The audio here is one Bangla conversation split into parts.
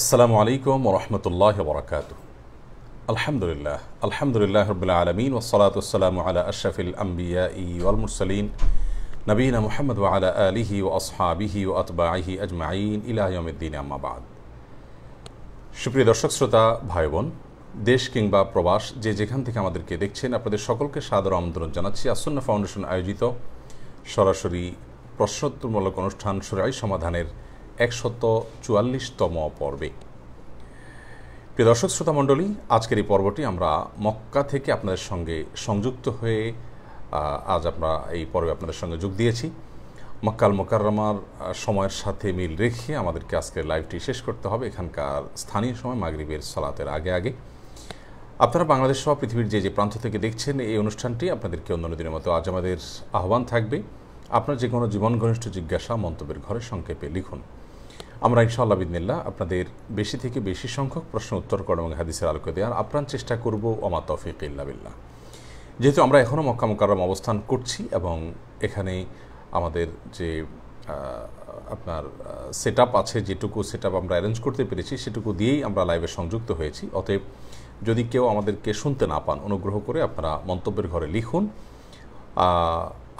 আসসালামু আলাইকুম রহমতুল্লাহ বরকাত আলহামদুলিল্লাহ আলহামদুলিল্লাহ রবিল্লা আলমিন ওসলাতাম আলা আশরাফিল আম্বিয়া ইমুরসলিন নবীনা মোহাম্মদ আলা আলিহি ও আসহাবিহি ও আতবাহি আজমাইন ইলাহমদ্দিন আমাবাদ সুপ্রিয় দর্শক শ্রোতা ভাই বোন দেশ কিংবা প্রবাস যে যেখান থেকে আমাদেরকে দেখছেন আপনাদের সকলকে সাদর আমন্ত্রণ জানাচ্ছি আসন্ন ফাউন্ডেশন আয়োজিত সরাসরি প্রশ্নোত্তরমূলক অনুষ্ঠান সুরাই সমাধানের একশত চুয়াল্লিশতম পর্বে প্রিয় দর্শক শ্রোতামণ্ডলী আজকের এই পর্বটি আমরা মক্কা থেকে আপনাদের সঙ্গে সংযুক্ত হয়ে আজ আমরা এই পর্বে আপনাদের সঙ্গে যোগ দিয়েছি মক্কাল মোকাররমার সময়ের সাথে মিল রেখে আমাদেরকে আজকের লাইভটি শেষ করতে হবে এখানকার স্থানীয় সময় মাগরিবের সলাতের আগে আগে আপনারা বাংলাদেশ সহ পৃথিবীর যে যে প্রান্ত থেকে দেখছেন এই অনুষ্ঠানটি আপনাদেরকে অন্য দিনের মতো আজ আমাদের আহ্বান থাকবে আপনার যে কোনো জীবন ঘনিষ্ঠ জিজ্ঞাসা মন্তব্যের ঘরে সংক্ষেপে লিখুন আমরা ইনশাআল্লাহ বিদিনিল্লা আপনাদের বেশি থেকে বেশি সংখ্যক প্রশ্ন উত্তর করো এবং হাদিসের আলোকে দেওয়ার আপ্রাণ চেষ্টা করব ওমা তফিক ইল্লাবিল্লা যেহেতু আমরা এখনও মক্কা মোকারম অবস্থান করছি এবং এখানে আমাদের যে আপনার সেট আছে যেটুকু সেট আমরা অ্যারেঞ্জ করতে পেরেছি সেটুকু দিয়েই আমরা লাইভে সংযুক্ত হয়েছি অতএব যদি কেউ আমাদেরকে শুনতে না পান অনুগ্রহ করে আপনারা মন্তব্যের ঘরে লিখুন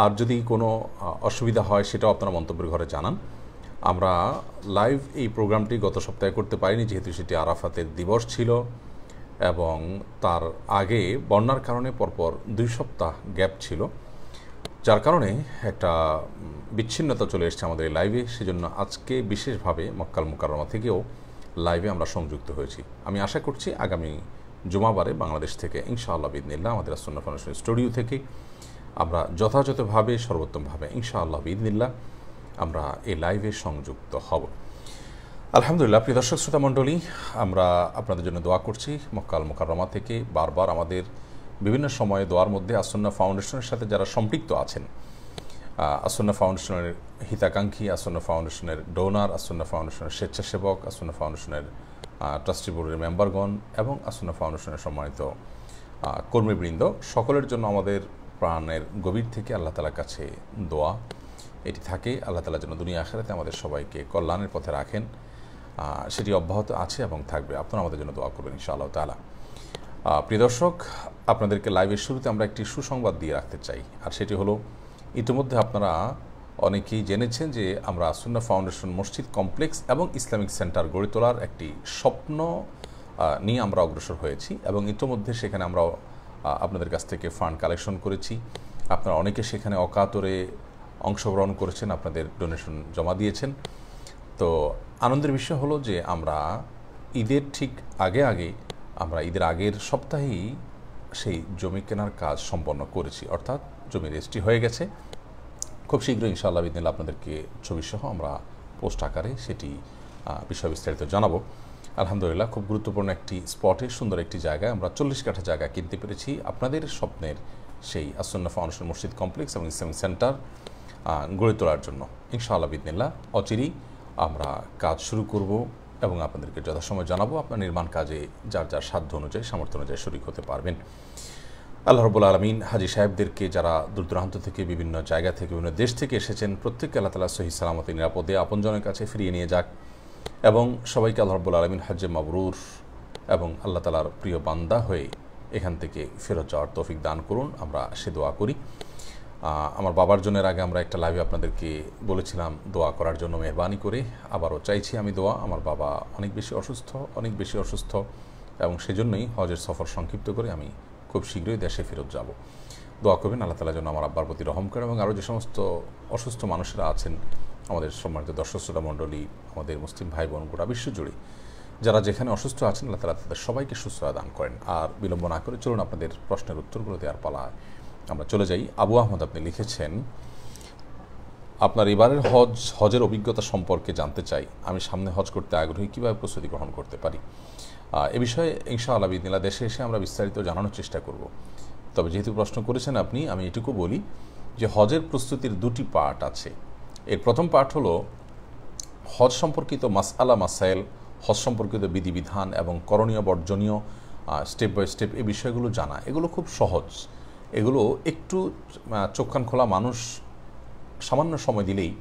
আর যদি কোনো অসুবিধা হয় সেটাও আপনারা মন্তব্যের ঘরে জানান আমরা লাইভ এই প্রোগ্রামটি গত সপ্তাহে করতে পারিনি যেহেতু সেটি আরাফাতের দিবস ছিল এবং তার আগে বন্যার কারণে পরপর দুই সপ্তাহ গ্যাপ ছিল যার কারণে একটা বিচ্ছিন্নতা চলে এসছে আমাদের এই লাইভে সেজন্য আজকে বিশেষভাবে মক্কাল মোকারমা থেকেও লাইভে আমরা সংযুক্ত হয়েছি আমি আশা করছি আগামী জুমাবারে বাংলাদেশ থেকে ইনশাআল্লাহ বিদিনিল্লাহ আমাদের আসন্ন ফাউন্ডেশন স্টুডিও থেকে আমরা যথাযথভাবে সর্বোত্তমভাবে ইনশাআল্লাহ বিদিনিল্লাহ আমরা এই লাইভে সংযুক্ত হব আলহামদুলিল্লাহ প্রিয় দর্শক শ্রোতা মণ্ডলী আমরা আপনাদের জন্য দোয়া করছি মক্কাল মোকাররমা থেকে বারবার আমাদের বিভিন্ন সময়ে দোয়ার মধ্যে আসন্না ফাউন্ডেশনের সাথে যারা সম্পৃক্ত আছেন আসন্না ফাউন্ডেশনের হিতাকাঙ্ক্ষী আসন্না ফাউন্ডেশনের ডোনার আসন্না ফাউন্ডেশনের স্বেচ্ছাসেবক আসন্না ফাউন্ডেশনের ট্রাস্টি বোর্ডের মেম্বারগণ এবং আসন্না ফাউন্ডেশনের সম্মানিত কর্মীবৃন্দ সকলের জন্য আমাদের প্রাণের গভীর থেকে আল্লাহ তালার কাছে দোয়া এটি থাকে আল্লাহ তালা যেন দুনিয়া আখেরাতে আমাদের সবাইকে কল্যাণের পথে রাখেন সেটি অব্যাহত আছে এবং থাকবে আপনারা আমাদের জন্য দোয়া করবেন ইনশাআল্লাহ তালা প্রিয় দর্শক আপনাদেরকে লাইভের শুরুতে আমরা একটি সুসংবাদ দিয়ে রাখতে চাই আর সেটি হলো ইতিমধ্যে আপনারা অনেকেই জেনেছেন যে আমরা সুন্না ফাউন্ডেশন মসজিদ কমপ্লেক্স এবং ইসলামিক সেন্টার গড়ে তোলার একটি স্বপ্ন নিয়ে আমরা অগ্রসর হয়েছি এবং ইতিমধ্যে সেখানে আমরা আপনাদের কাছ থেকে ফান্ড কালেকশন করেছি আপনারা অনেকে সেখানে অকাতরে অংশগ্রহণ করেছেন আপনাদের ডোনেশন জমা দিয়েছেন তো আনন্দের বিষয় হলো যে আমরা ঈদের ঠিক আগে আগে আমরা ঈদের আগের সপ্তাহেই সেই জমি কেনার কাজ সম্পন্ন করেছি অর্থাৎ জমি রেজিস্ট্রি হয়ে গেছে খুব শীঘ্রই ইনশাআল্লাহ বিদিন আপনাদেরকে ছবিসহ আমরা পোস্ট আকারে সেটি বিষয় বিস্তারিত জানাবো আলহামদুলিল্লাহ খুব গুরুত্বপূর্ণ একটি স্পটে সুন্দর একটি জায়গায় আমরা চল্লিশ কাঠা জায়গা কিনতে পেরেছি আপনাদের স্বপ্নের সেই আসন্নফা অনুষ্ঠান মসজিদ কমপ্লেক্স এবং ইসলামিক সেন্টার গড়ে তোলার জন্য ইনশাআল্লাহ বিদিনিল্লা অচিরেই আমরা কাজ শুরু করব এবং আপনাদেরকে যথাসময় জানাবো আপনার নির্মাণ কাজে যার যার সাধ্য অনুযায়ী সামর্থ্য অনুযায়ী শরিক হতে পারবেন আল্লাহ রবুল আলমিন হাজি সাহেবদেরকে যারা দূর দূরান্ত থেকে বিভিন্ন জায়গা থেকে বিভিন্ন দেশ থেকে এসেছেন প্রত্যেককে আল্লাহ তালা সহি সালামতে নিরাপদে আপনজনের কাছে ফিরিয়ে নিয়ে যাক এবং সবাইকে আল্লাহ রবুল আলমিন হাজে মাবরুর এবং আল্লাহ তালার প্রিয় বান্দা হয়ে এখান থেকে ফেরত যাওয়ার তৌফিক দান করুন আমরা সে দোয়া করি আমার বাবার জন্যের আগে আমরা একটা লাইভে আপনাদেরকে বলেছিলাম দোয়া করার জন্য মেহরবানি করে আবারও চাইছি আমি দোয়া আমার বাবা অনেক বেশি অসুস্থ অনেক বেশি অসুস্থ এবং সেজন্যই হজের সফর সংক্ষিপ্ত করে আমি খুব শীঘ্রই দেশে ফেরত যাব দোয়া করবেন আল্লাহ তালা যেন আমার আব্বার প্রতি রহম করে এবং আরও যে সমস্ত অসুস্থ মানুষেরা আছেন আমাদের সম্মানিত দর্শক শ্রোতা মণ্ডলী আমাদের মুসলিম ভাই বোন গোটা বিশ্বজুড়ে যারা যেখানে অসুস্থ আছেন আল্লাহ তালা তাদের সবাইকে সুস্থতা দান করেন আর বিলম্ব না করে চলুন আপনাদের প্রশ্নের উত্তরগুলো দেওয়ার পালায় আমরা চলে যাই আবু আহমদ আপনি লিখেছেন আপনার এবারের হজ হজের অভিজ্ঞতা সম্পর্কে জানতে চাই আমি সামনে হজ করতে আগ্রহী কীভাবে প্রস্তুতি গ্রহণ করতে পারি এ বিষয়ে ইংশা আল্লাহ বিদিনা দেশে এসে আমরা বিস্তারিত জানানোর চেষ্টা করব তবে যেহেতু প্রশ্ন করেছেন আপনি আমি এটুকু বলি যে হজের প্রস্তুতির দুটি পার্ট আছে এর প্রথম পার্ট হলো হজ সম্পর্কিত আলা মাসাইল হজ সম্পর্কিত বিধিবিধান এবং করণীয় বর্জনীয় স্টেপ বাই স্টেপ এই বিষয়গুলো জানা এগুলো খুব সহজ এগুলো একটু চোখখান খোলা মানুষ সামান্য সময় দিলেই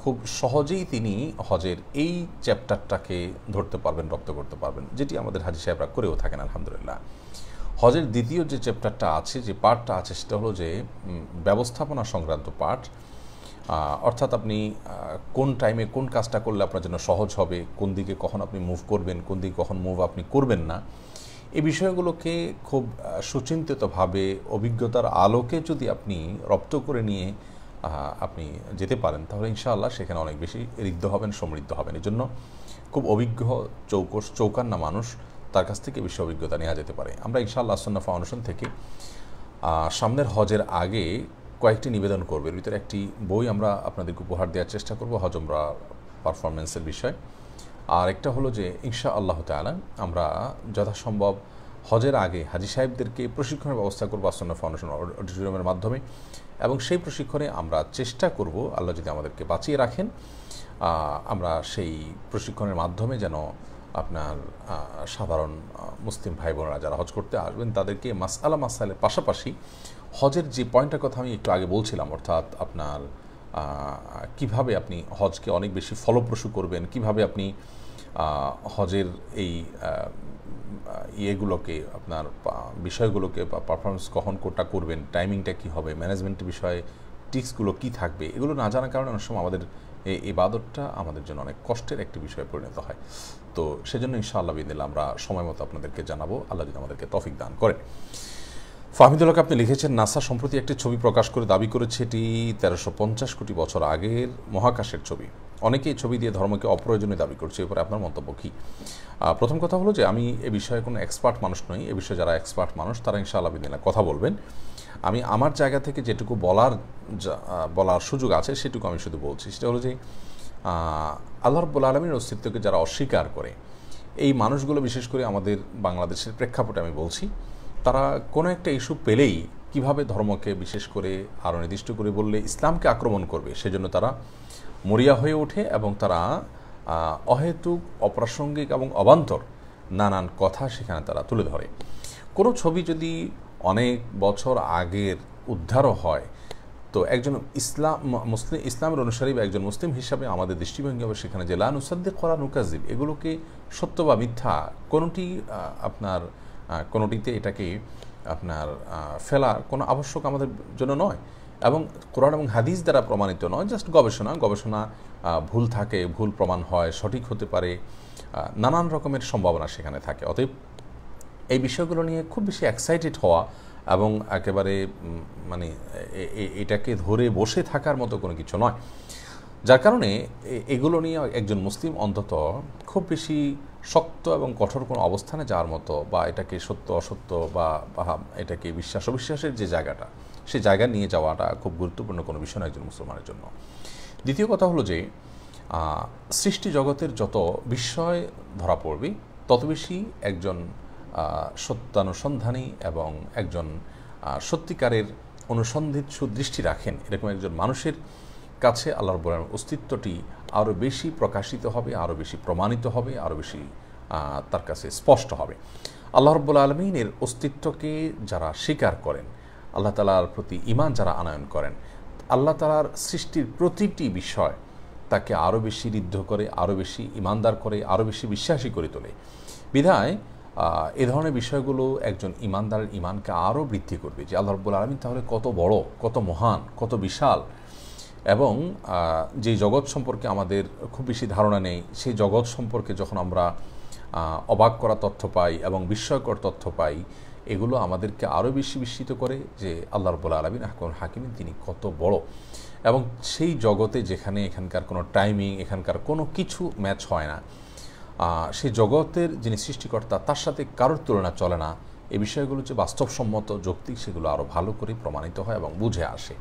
খুব সহজেই তিনি হজের এই চ্যাপ্টারটাকে ধরতে পারবেন রপ্ত করতে পারবেন যেটি আমাদের হাজি সাহেবরা করেও থাকেন আলহামদুলিল্লাহ হজের দ্বিতীয় যে চ্যাপ্টারটা আছে যে পার্টটা আছে সেটা হলো যে ব্যবস্থাপনা সংক্রান্ত পার্ট অর্থাৎ আপনি কোন টাইমে কোন কাজটা করলে আপনার জন্য সহজ হবে কোন দিকে কখন আপনি মুভ করবেন কোন দিকে কখন মুভ আপনি করবেন না এই বিষয়গুলোকে খুব সুচিন্তিতভাবে অভিজ্ঞতার আলোকে যদি আপনি রপ্ত করে নিয়ে আপনি যেতে পারেন তাহলে ইনশাআল্লাহ সেখানে অনেক বেশি ঋদ্ধ হবেন সমৃদ্ধ হবেন এজন্য খুব অভিজ্ঞ চৌকস চৌকান্না মানুষ তার কাছ থেকে বেশি অভিজ্ঞতা নেওয়া যেতে পারে আমরা ইনশাআল্লাহ আসন্না ফাউন্ডেশন থেকে সামনের হজের আগে কয়েকটি নিবেদন করবে এর ভিতরে একটি বই আমরা আপনাদেরকে উপহার দেওয়ার চেষ্টা করব হজমরা পারফরমেন্সের বিষয় আর একটা হলো যে ইনশা আল্লাহ তালা আমরা যথাসম্ভব হজের আগে হাজি সাহেবদেরকে প্রশিক্ষণের ব্যবস্থা করবো আসন্ন ফাউন্ডেশন অডিটোরিয়ামের মাধ্যমে এবং সেই প্রশিক্ষণে আমরা চেষ্টা করব আল্লাহ যদি আমাদেরকে বাঁচিয়ে রাখেন আমরা সেই প্রশিক্ষণের মাধ্যমে যেন আপনার সাধারণ মুসলিম ভাই বোনেরা যারা হজ করতে আসবেন তাদেরকে মাসালা মাসালের পাশাপাশি হজের যে পয়েন্টের কথা আমি একটু আগে বলছিলাম অর্থাৎ আপনার কিভাবে আপনি হজকে অনেক বেশি ফলপ্রসূ করবেন কিভাবে আপনি হজের এই ইয়েগুলোকে আপনার বিষয়গুলোকে পারফরমেন্স কখন কোটা করবেন টাইমিংটা কি হবে ম্যানেজমেন্ট বিষয়ে টিক্সগুলো কি থাকবে এগুলো না জানার কারণে অনেক সময় আমাদের এই ইবাদতটা আমাদের জন্য অনেক কষ্টের একটি বিষয়ে পরিণত হয় তো সেজন্য ইনশাআল্লাহ বিদিন আমরা সময় মতো আপনাদেরকে জানাবো আল্লাহ যদি আমাদেরকে তফিক দান করেন ফাহমিদুল হক আপনি লিখেছেন নাসা সম্প্রতি একটি ছবি প্রকাশ করে দাবি করেছে এটি তেরোশো পঞ্চাশ কোটি বছর আগের মহাকাশের ছবি অনেকেই ছবি দিয়ে ধর্মকে অপ্রয়োজনীয় দাবি করছে এরপরে আপনার মন্তব্য কী প্রথম কথা হলো যে আমি এ বিষয়ে কোনো এক্সপার্ট মানুষ নই এ বিষয়ে যারা এক্সপার্ট মানুষ তারা ইনশাআল্লাহ বিদিনা কথা বলবেন আমি আমার জায়গা থেকে যেটুকু বলার বলার সুযোগ আছে সেটুকু আমি শুধু বলছি সেটা হলো যে আল্লাহ রব্বুল আলমীর অস্তিত্বকে যারা অস্বীকার করে এই মানুষগুলো বিশেষ করে আমাদের বাংলাদেশের প্রেক্ষাপটে আমি বলছি তারা কোনো একটা ইস্যু পেলেই কিভাবে ধর্মকে বিশেষ করে আরও নির্দিষ্ট করে বললে ইসলামকে আক্রমণ করবে সেজন্য তারা মরিয়া হয়ে ওঠে এবং তারা অহেতুক অপ্রাসঙ্গিক এবং অবান্তর নানান কথা সেখানে তারা তুলে ধরে কোনো ছবি যদি অনেক বছর আগের উদ্ধারও হয় তো একজন ইসলাম মুসলিম ইসলামের অনুসারী বা একজন মুসলিম হিসাবে আমাদের দৃষ্টিভঙ্গি হবে সেখানে যে লানুসাদ্দে করা নুকাজিব এগুলোকে সত্য বা মিথ্যা কোনোটি আপনার কোনোটিতে এটাকে আপনার ফেলার কোনো আবশ্যক আমাদের জন্য নয় এবং কোরআন এবং হাদিস দ্বারা প্রমাণিত নয় জাস্ট গবেষণা গবেষণা ভুল থাকে ভুল প্রমাণ হয় সঠিক হতে পারে নানান রকমের সম্ভাবনা সেখানে থাকে অতএব এই বিষয়গুলো নিয়ে খুব বেশি এক্সাইটেড হওয়া এবং একেবারে মানে এটাকে ধরে বসে থাকার মতো কোনো কিছু নয় যার কারণে এগুলো নিয়ে একজন মুসলিম অন্তত খুব বেশি শক্ত এবং কঠোর কোনো অবস্থানে যাওয়ার মতো বা এটাকে সত্য অসত্য বা এটাকে বিশ্বাস অবিশ্বাসের যে জায়গাটা সেই জায়গা নিয়ে যাওয়াটা খুব গুরুত্বপূর্ণ কোনো বিষয় না একজন মুসলমানের জন্য দ্বিতীয় কথা হলো যে সৃষ্টি জগতের যত বিস্ময় ধরা পড়বে তত বেশি একজন সত্যানুসন্ধানী এবং একজন সত্যিকারের অনুসন্ধিৎসু সুদৃষ্টি রাখেন এরকম একজন মানুষের কাছে আল্লাহ রব্বুল আলমের অস্তিত্বটি আরও বেশি প্রকাশিত হবে আরও বেশি প্রমাণিত হবে আরও বেশি তার কাছে স্পষ্ট হবে আল্লাহ রব্বুল আলমিনের অস্তিত্বকে যারা স্বীকার করেন আল্লাহ তালার প্রতি ইমান যারা আনয়ন করেন আল্লাহ তালার সৃষ্টির প্রতিটি বিষয় তাকে আরও বেশি ঋদ্ধ করে আরও বেশি ইমানদার করে আরও বেশি বিশ্বাসী করে তোলে বিধায় এ ধরনের বিষয়গুলো একজন ইমানদারের ইমানকে আরও বৃদ্ধি করবে যে আল্লাহ রব্বুল আলমিন তাহলে কত বড় কত মহান কত বিশাল এবং যে জগৎ সম্পর্কে আমাদের খুব বেশি ধারণা নেই সেই জগৎ সম্পর্কে যখন আমরা অবাক করা তথ্য পাই এবং বিস্ময়কর তথ্য পাই এগুলো আমাদেরকে আরও বেশি বিস্মিত করে যে আল্লাহ রবুল্লা আলমিন হাকুল হাকিম তিনি কত বড় এবং সেই জগতে যেখানে এখানকার কোনো টাইমিং এখানকার কোনো কিছু ম্যাচ হয় না সেই জগতের যিনি সৃষ্টিকর্তা তার সাথে কারোর তুলনা চলে না এ বিষয়গুলো যে বাস্তবসম্মত যৌক্তিক সেগুলো আরও ভালো করে প্রমাণিত হয় এবং বুঝে আসে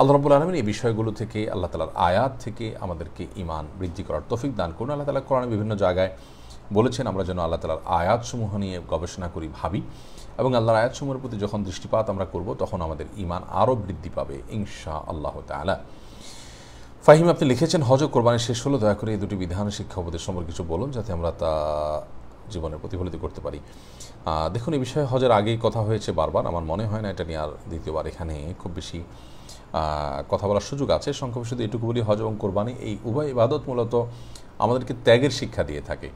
আল্লাহ রব্বুল আলমিন এই বিষয়গুলো থেকে আল্লাহ তালার আয়াত থেকে আমাদেরকে ইমান বৃদ্ধি করার তফিক দান করুন আল্লাহ তালা কোরআনে বিভিন্ন জায়গায় বলেছেন আমরা যেন আল্লাহ তালার আয়াতসমূহ নিয়ে গবেষণা করি ভাবি এবং আল্লাহর আয়াতসমূহের প্রতি যখন দৃষ্টিপাত আমরা করব তখন আমাদের ইমান আরও বৃদ্ধি পাবে ইনশা আল্লাহ তালা ফাহিম আপনি লিখেছেন হজ কোরবানি শেষ হলো দয়া করে এই দুটি বিধান শিক্ষা উপদেশ সম্পর্কে কিছু বলুন যাতে আমরা তা জীবনে প্রতিফলিত করতে পারি দেখুন এই বিষয়ে হজের আগেই কথা হয়েছে বারবার আমার মনে হয় না এটা নিয়ে আর দ্বিতীয়বার এখানে খুব বেশি কথা বলার সুযোগ আছে সংক্ষেপে শুধু এটুকু বলি হজ এবং কোরবানি এই উভয় ইবাদত মূলত আমাদেরকে ত্যাগের শিক্ষা দিয়ে থাকে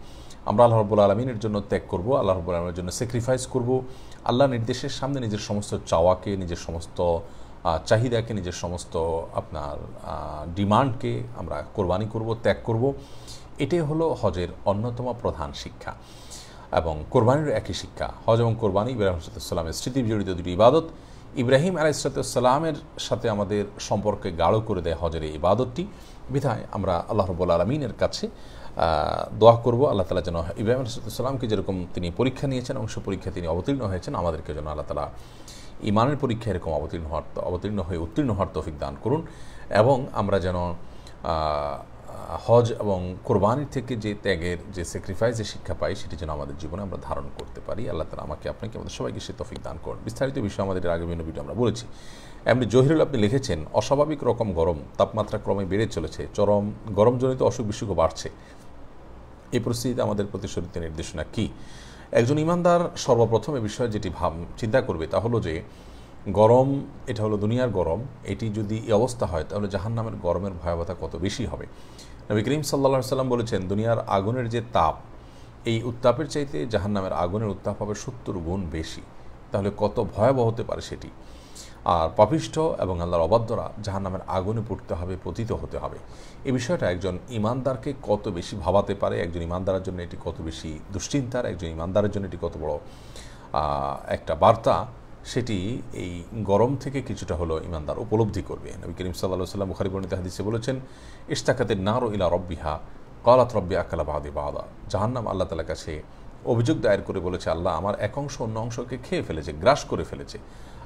আমরা আল্লাহ রব্বুল আলমিনের জন্য ত্যাগ করব আল্লাহ রব্বুল আলমের জন্য স্যাক্রিফাইস করব আল্লাহ নির্দেশের সামনে নিজের সমস্ত চাওয়াকে নিজের সমস্ত চাহিদাকে নিজের সমস্ত আপনার ডিমান্ডকে আমরা কোরবানি করব ত্যাগ করব এটাই হলো হজের অন্যতম প্রধান শিক্ষা এবং কোরবানির একই শিক্ষা হজ এবং কোরবানি ইব্রাহিম সাল্লামের স্মৃতি জড়িত দুটি ইবাদত ইব্রাহিম আলাইসালামের সাথে আমাদের সম্পর্কে গাঢ় করে দেয় হজরে ইবাদতটি বিধায় আমরা আল্লাহ রবুল আলমিনের কাছে দোয়া করব আল্লাহ তালা যেন ইব্রাহিম আলাইসালামকে যেরকম তিনি পরীক্ষা নিয়েছেন অংশ পরীক্ষা তিনি অবতীর্ণ হয়েছেন আমাদেরকে যেন আল্লাহ তালা ইমানের পরীক্ষা এরকম অবতীর্ণ হওয়ার অবতীর্ণ হয়ে উত্তীর্ণ হওয়ার তফিক দান করুন এবং আমরা যেন হজ এবং কোরবানি থেকে যে ত্যাগের যে স্যাক্রিফাইসের শিক্ষা পাই সেটি যেন আমাদের জীবনে আমরা ধারণ করতে পারি আল্লাহ তালা আমাকে আপনাকে আমাদের সবাইকে সে তফিক দান করেন বিস্তারিত বিষয় আমাদের আগে ভিডিও আমরা বলেছি এমনি জহিরুল আপনি লিখেছেন অস্বাভাবিক রকম গরম তাপমাত্রা ক্রমে বেড়ে চলেছে চরম গরমজনিত অসুখ বিসুখও বাড়ছে এই পরিস্থিতিতে আমাদের প্রতিশ্রুতি নির্দেশনা কি একজন ইমানদার সর্বপ্রথম এ বিষয়ে যেটি ভাব চিন্তা করবে তা হলো যে গরম এটা হলো দুনিয়ার গরম এটি যদি এই অবস্থা হয় তাহলে জাহান্নামের গরমের ভয়াবহতা কত বেশি হবে নবী করিম সাল্লা সাল্লাম বলেছেন দুনিয়ার আগুনের যে তাপ এই উত্তাপের চাইতে জাহান্নামের আগুনের উত্তাপ হবে সত্তর গুণ বেশি তাহলে কত ভয়াবহ হতে পারে সেটি আর পাপিষ্ঠ এবং আল্লাহর অবাধ্যরা জাহান্নামের আগুনে পড়তে হবে পতিত হতে হবে এই বিষয়টা একজন ইমানদারকে কত বেশি ভাবাতে পারে একজন ইমানদারের জন্য এটি কত বেশি দুশ্চিন্তার একজন ইমানদারের জন্য এটি কত বড় একটা বার্তা সেটি এই গরম থেকে কিছুটা হলো ইমানদার উপলব্ধি করবে নবী করিম সাল্লাহ সাল্লাম মুখারি বর্ণিত হাদিসে বলেছেন ইস্তাকাতে নারো ইলা রব্বিহা কলাত রব্বি আকালা বাহাদি বাহাদা জাহান্নাম আল্লাহ তালা কাছে অভিযোগ দায়ের করে বলেছে আল্লাহ আমার এক অংশ অন্য অংশকে খেয়ে ফেলেছে গ্রাস করে ফেলেছে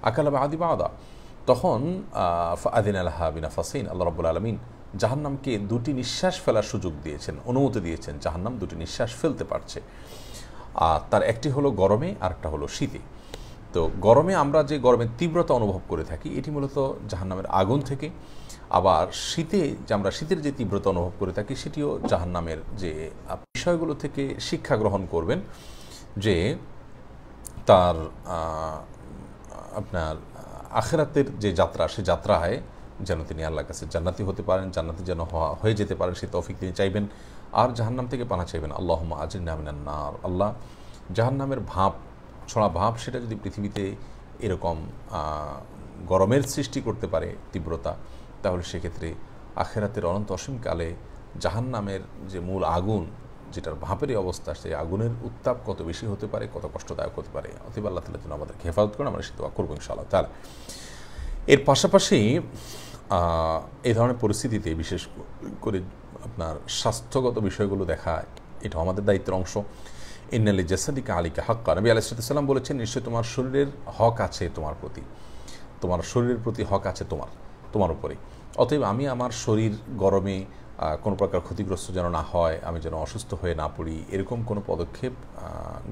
আকালা বাহাদি বাহাদা তখন আদিন আল্লাহ বিনা ফাসিন আল্লাহ রব্বুল আলমিন জাহান্নামকে দুটি নিঃশ্বাস ফেলার সুযোগ দিয়েছেন অনুমতি দিয়েছেন জাহান্নাম দুটি নিঃশ্বাস ফেলতে পারছে আর তার একটি হলো গরমে আরেকটা হলো শীতে তো গরমে আমরা যে গরমের তীব্রতা অনুভব করে থাকি এটি মূলত জাহান্নামের আগুন থেকে আবার শীতে যে আমরা শীতের যে তীব্রতা অনুভব করে থাকি সেটিও জাহান্নামের যে বিষয়গুলো থেকে শিক্ষা গ্রহণ করবেন যে তার আপনার আখেরাতের যে যাত্রা সে যাত্রা হয় যেন তিনি আল্লাহর কাছে জান্নাতি হতে পারেন জান্নাতি যেন হওয়া হয়ে যেতে পারেন সে তফিক তিনি চাইবেন আর জাহান্নাম থেকে পানা চাইবেন আল্লাহ আজিন নামিনার আল্লাহ জাহান্নামের ভাব ছড়া ভাব সেটা যদি পৃথিবীতে এরকম গরমের সৃষ্টি করতে পারে তীব্রতা তাহলে সেক্ষেত্রে আখেরাতের অনন্ত অসীমকালে জাহান নামের যে মূল আগুন যেটার ভাপেরই অবস্থা সেই আগুনের উত্তাপ কত বেশি হতে পারে কত কষ্টদায়ক হতে পারে অথবা আল্লাহ তালা যেন আমাদেরকে হেফাজত করেন আমরা সেটা করবো ইনশাল্লাহ তার এর পাশাপাশি এই ধরনের পরিস্থিতিতে বিশেষ করে আপনার স্বাস্থ্যগত বিষয়গুলো দেখা এটা আমাদের দায়িত্বের অংশ ইন্নালি জাসাদিকা আলিকা হক্কা নবী আলাইসাল্লাম বলেছেন নিশ্চয়ই তোমার শরীরের হক আছে তোমার প্রতি তোমার শরীরের প্রতি হক আছে তোমার তোমার উপরে অতএব আমি আমার শরীর গরমে কোনো প্রকার ক্ষতিগ্রস্ত যেন না হয় আমি যেন অসুস্থ হয়ে না পড়ি এরকম কোনো পদক্ষেপ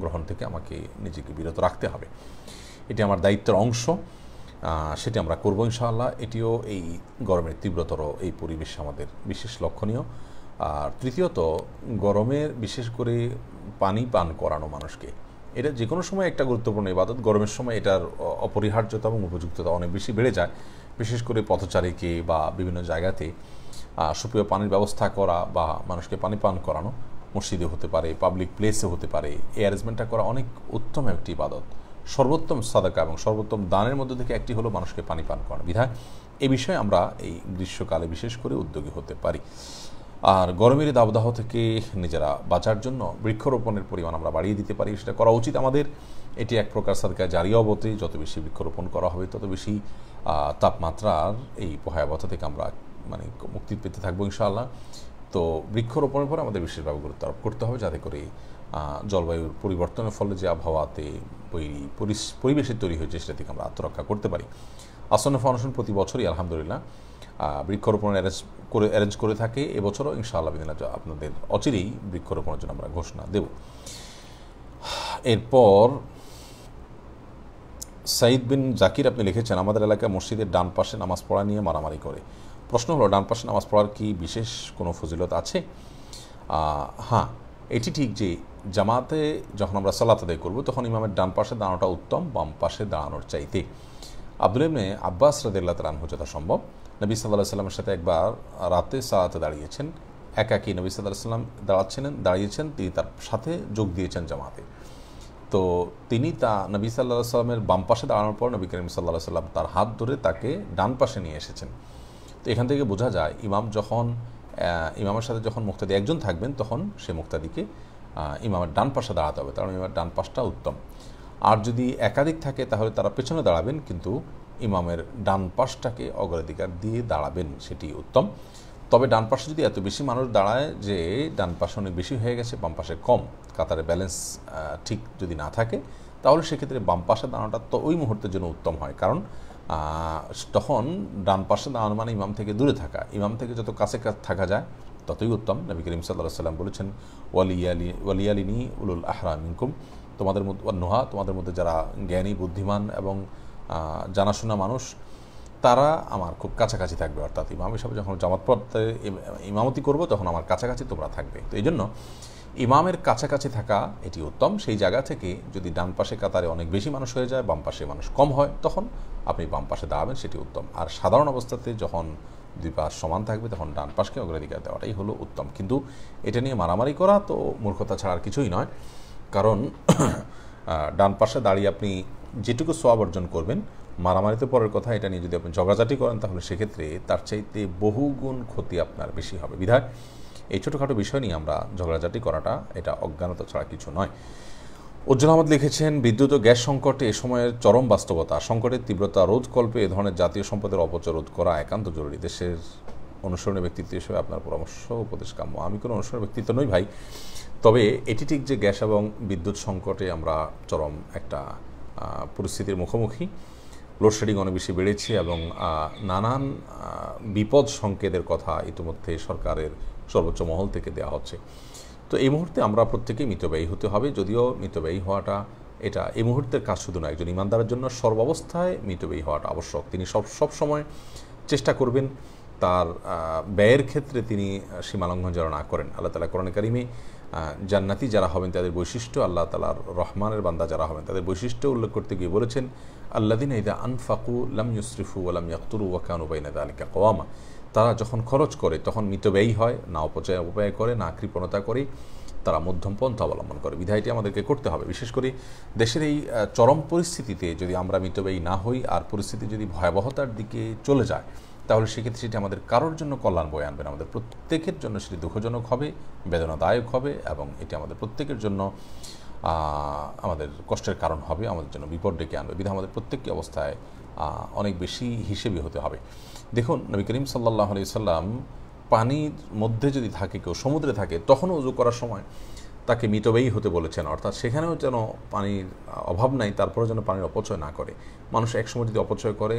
গ্রহণ থেকে আমাকে নিজেকে বিরত রাখতে হবে এটি আমার দায়িত্বের অংশ সেটি আমরা করবো ইনশাআল্লাহ এটিও এই গরমের তীব্রতর এই পরিবেশ আমাদের বিশেষ লক্ষণীয় আর তৃতীয়ত গরমের বিশেষ করে পানি পান করানো মানুষকে এটা যে কোনো সময় একটা গুরুত্বপূর্ণ ইবাদত গরমের সময় এটার অপরিহার্যতা এবং উপযুক্ততা অনেক বেশি বেড়ে যায় বিশেষ করে পথচারীকে বা বিভিন্ন জায়গাতে সুপেয় পানির ব্যবস্থা করা বা মানুষকে পানি পান করানো মসজিদে হতে পারে পাবলিক প্লেসে হতে পারে এই অ্যারেঞ্জমেন্টটা করা অনেক উত্তম একটি ইবাদত সর্বোত্তম সাদাকা এবং সর্বোত্তম দানের মধ্যে থেকে একটি হলো মানুষকে পানি পান করানো বিধায় এ বিষয়ে আমরা এই গ্রীষ্মকালে বিশেষ করে উদ্যোগী হতে পারি আর গরমের দাবদাহ থেকে নিজেরা বাঁচার জন্য বৃক্ষরোপণের পরিমাণ আমরা বাড়িয়ে দিতে পারি সেটা করা উচিত আমাদের এটি এক প্রকার সরকার জারি অবতে যত বেশি বৃক্ষরোপণ করা হবে তত বেশি তাপমাত্রার এই ভয়াবহতা থেকে আমরা মানে মুক্তি পেতে থাকবো ইনশাআল্লাহ তো বৃক্ষরোপণের পরে আমাদের বিশেষভাবে গুরুত্ব আরোপ করতে হবে যাতে করে জলবায়ুর পরিবর্তনের ফলে যে আবহাওয়াতে পরিবেশের তৈরি হয়েছে সেটা থেকে আমরা আত্মরক্ষা করতে পারি আসন্ন ফাউন্ডেশন প্রতি বছরই আলহামদুলিল্লাহ বৃক্ষরোপণের করে অ্যারেঞ্জ করে থাকে এবছরও ইনশাআল্লাহ বিদিনা আপনাদের অচিরেই বৃক্ষরোপণের জন্য আমরা ঘোষণা দেব এরপর সাইদ বিন জাকির আপনি লিখেছেন আমাদের এলাকায় মসজিদের ডান পাশে নামাজ পড়া নিয়ে মারামারি করে প্রশ্ন হলো ডান পাশে নামাজ পড়ার কি বিশেষ কোনো ফজিলত আছে হ্যাঁ এটি ঠিক যে জামাতে যখন আমরা সালাত আদায় করব তখন ইমামের ডান পাশে দাঁড়ানোটা উত্তম বাম পাশে দাঁড়ানোর চাইতে আব্দুল ইমনে আব্বাস রাদিল্লা তালানহ যথা সম্ভব নবী সাল্লাহ সাল্লামের সাথে একবার রাতে সালাতে দাঁড়িয়েছেন একাকি নবী সাল্লাহ সাল্লাম দাঁড়াচ্ছিলেন দাঁড়িয়েছেন তিনি তার সাথে যোগ দিয়েছেন জামাতে তো তিনি তা নবী সাল্লাহ সাল্লামের বাম পাশে দাঁড়ানোর পর নবী করিম সাল্লাহ সাল্লাম তার হাত ধরে তাকে ডান পাশে নিয়ে এসেছেন তো এখান থেকে বোঝা যায় ইমাম যখন ইমামের সাথে যখন মুক্তাদি একজন থাকবেন তখন সে মুক্তাদিকে ইমামের ডান পাশে দাঁড়াতে হবে কারণ ইমামের ডান পাশটা উত্তম আর যদি একাধিক থাকে তাহলে তারা পেছনে দাঁড়াবেন কিন্তু ইমামের ডান পাশটাকে অগ্রাধিকার দিয়ে দাঁড়াবেন সেটি উত্তম তবে ডান পাশে যদি এত বেশি মানুষ দাঁড়ায় যে ডান পাশে অনেক বেশি হয়ে গেছে বাম পাশে কম কাতারে ব্যালেন্স ঠিক যদি না থাকে তাহলে সেক্ষেত্রে বাম পাশে দাঁড়ানোটা তো ওই মুহূর্তের জন্য উত্তম হয় কারণ তখন ডান পাশে দাঁড়ানো মানে ইমাম থেকে দূরে থাকা ইমাম থেকে যত কাছে থাকা যায় ততই উত্তম নবী করিম সাল্লাহ সাল্লাম বলেছেন ওয়ালিয়ালি ওয়ালিয়ালিনী উলুল আহরা মিনকুম তোমাদের মধ্যে নোহা তোমাদের মধ্যে যারা জ্ঞানী বুদ্ধিমান এবং জানাশোনা মানুষ তারা আমার খুব কাছাকাছি থাকবে অর্থাৎ ইমাম হিসাবে যখন জামাত পড়তে ইমামতি করব তখন আমার কাছাকাছি তোমরা থাকবে তো এই জন্য ইমামের কাছাকাছি থাকা এটি উত্তম সেই জায়গা থেকে যদি ডান পাশে কাতারে অনেক বেশি মানুষ হয়ে যায় বাম পাশে মানুষ কম হয় তখন আপনি বাম পাশে দাঁড়াবেন সেটি উত্তম আর সাধারণ অবস্থাতে যখন দুই পাশ সমান থাকবে তখন ডান পাশকে অগ্রাধিকার দেওয়াটাই হলো উত্তম কিন্তু এটা নিয়ে মারামারি করা তো মূর্খতা ছাড়ার কিছুই নয় কারণ ডান পাশে দাঁড়িয়ে আপনি যেটুকু সব অর্জন করবেন মারামারিতে পরের কথা এটা নিয়ে যদি আপনি ঝগড়াঝাটি করেন তাহলে সেক্ষেত্রে তার চাইতে বহুগুণ ক্ষতি আপনার বেশি হবে বিধায় এই ছোটোখাটো বিষয় নিয়ে আমরা ঝগড়াঝাটি করাটা এটা অজ্ঞানতা ছাড়া কিছু নয় অর্জুন আহমদ লিখেছেন বিদ্যুৎ ও গ্যাস সংকটে এ সময়ের চরম বাস্তবতা সংকটের তীব্রতা রোধকল্পে এ ধরনের জাতীয় সম্পদের অপচয় রোধ করা একান্ত জরুরি দেশের অনুসরণীয় ব্যক্তিত্ব হিসেবে আপনার পরামর্শ উপদেশ কাম্য আমি কোনো অনুসরণীয় ব্যক্তিত্ব নই ভাই তবে এটি ঠিক যে গ্যাস এবং বিদ্যুৎ সংকটে আমরা চরম একটা পরিস্থিতির মুখোমুখি লোডশেডিং অনেক বেশি বেড়েছে এবং নানান বিপদ সংকেতের কথা ইতিমধ্যে সরকারের সর্বোচ্চ মহল থেকে দেওয়া হচ্ছে তো এই মুহূর্তে আমরা প্রত্যেকেই মিতব্যয়ী হতে হবে যদিও মিতব্যয়ী হওয়াটা এটা এই মুহূর্তের কাজ শুধু না একজন ইমানদারের জন্য সর্বাবস্থায় মিতব্যয়ী হওয়াটা আবশ্যক তিনি সব সব সময় চেষ্টা করবেন তার ব্যয়ের ক্ষেত্রে তিনি সীমালঙ্ঘন যেন না করেন আল্লাহ তালা কোরআন কারিমে জান্নাতি যারা হবেন তাদের বৈশিষ্ট্য আল্লাহ তালার রহমানের বান্দা যারা হবেন তাদের বৈশিষ্ট্য উল্লেখ করতে গিয়ে বলেছেন আল্লাদিন ইদা আনফাকু লাম ইউসরিফু আলাম ইয়াকুরু ওয়াকানু বাইনা আলিকা কওয়ামা তারা যখন খরচ করে তখন মিতব্যয়ী হয় না অপচয় অপব্যয় করে না কৃপণতা করে তারা মধ্যম পন্থা অবলম্বন করে বিধায়টি আমাদেরকে করতে হবে বিশেষ করে দেশের এই চরম পরিস্থিতিতে যদি আমরা মিতব্যয়ী না হই আর পরিস্থিতি যদি ভয়াবহতার দিকে চলে যায় তাহলে সেক্ষেত্রে সেটি আমাদের কারোর জন্য কল্যাণ বয়ে আনবে না আমাদের প্রত্যেকের জন্য সেটি দুঃখজনক হবে বেদনাদায়ক হবে এবং এটি আমাদের প্রত্যেকের জন্য আমাদের কষ্টের কারণ হবে আমাদের জন্য বিপদ ডেকে আনবে বিধা আমাদের প্রত্যেকটি অবস্থায় অনেক বেশি হিসেবে হতে হবে দেখুন নবী করিম সাল্লাহ আলি সাল্লাম পানির মধ্যে যদি থাকে কেউ সমুদ্রে থাকে তখনও উজু করার সময় তাকে মিতবেই হতে বলেছেন অর্থাৎ সেখানেও যেন পানির অভাব নাই তারপরেও যেন পানির অপচয় না করে মানুষ একসময় যদি অপচয় করে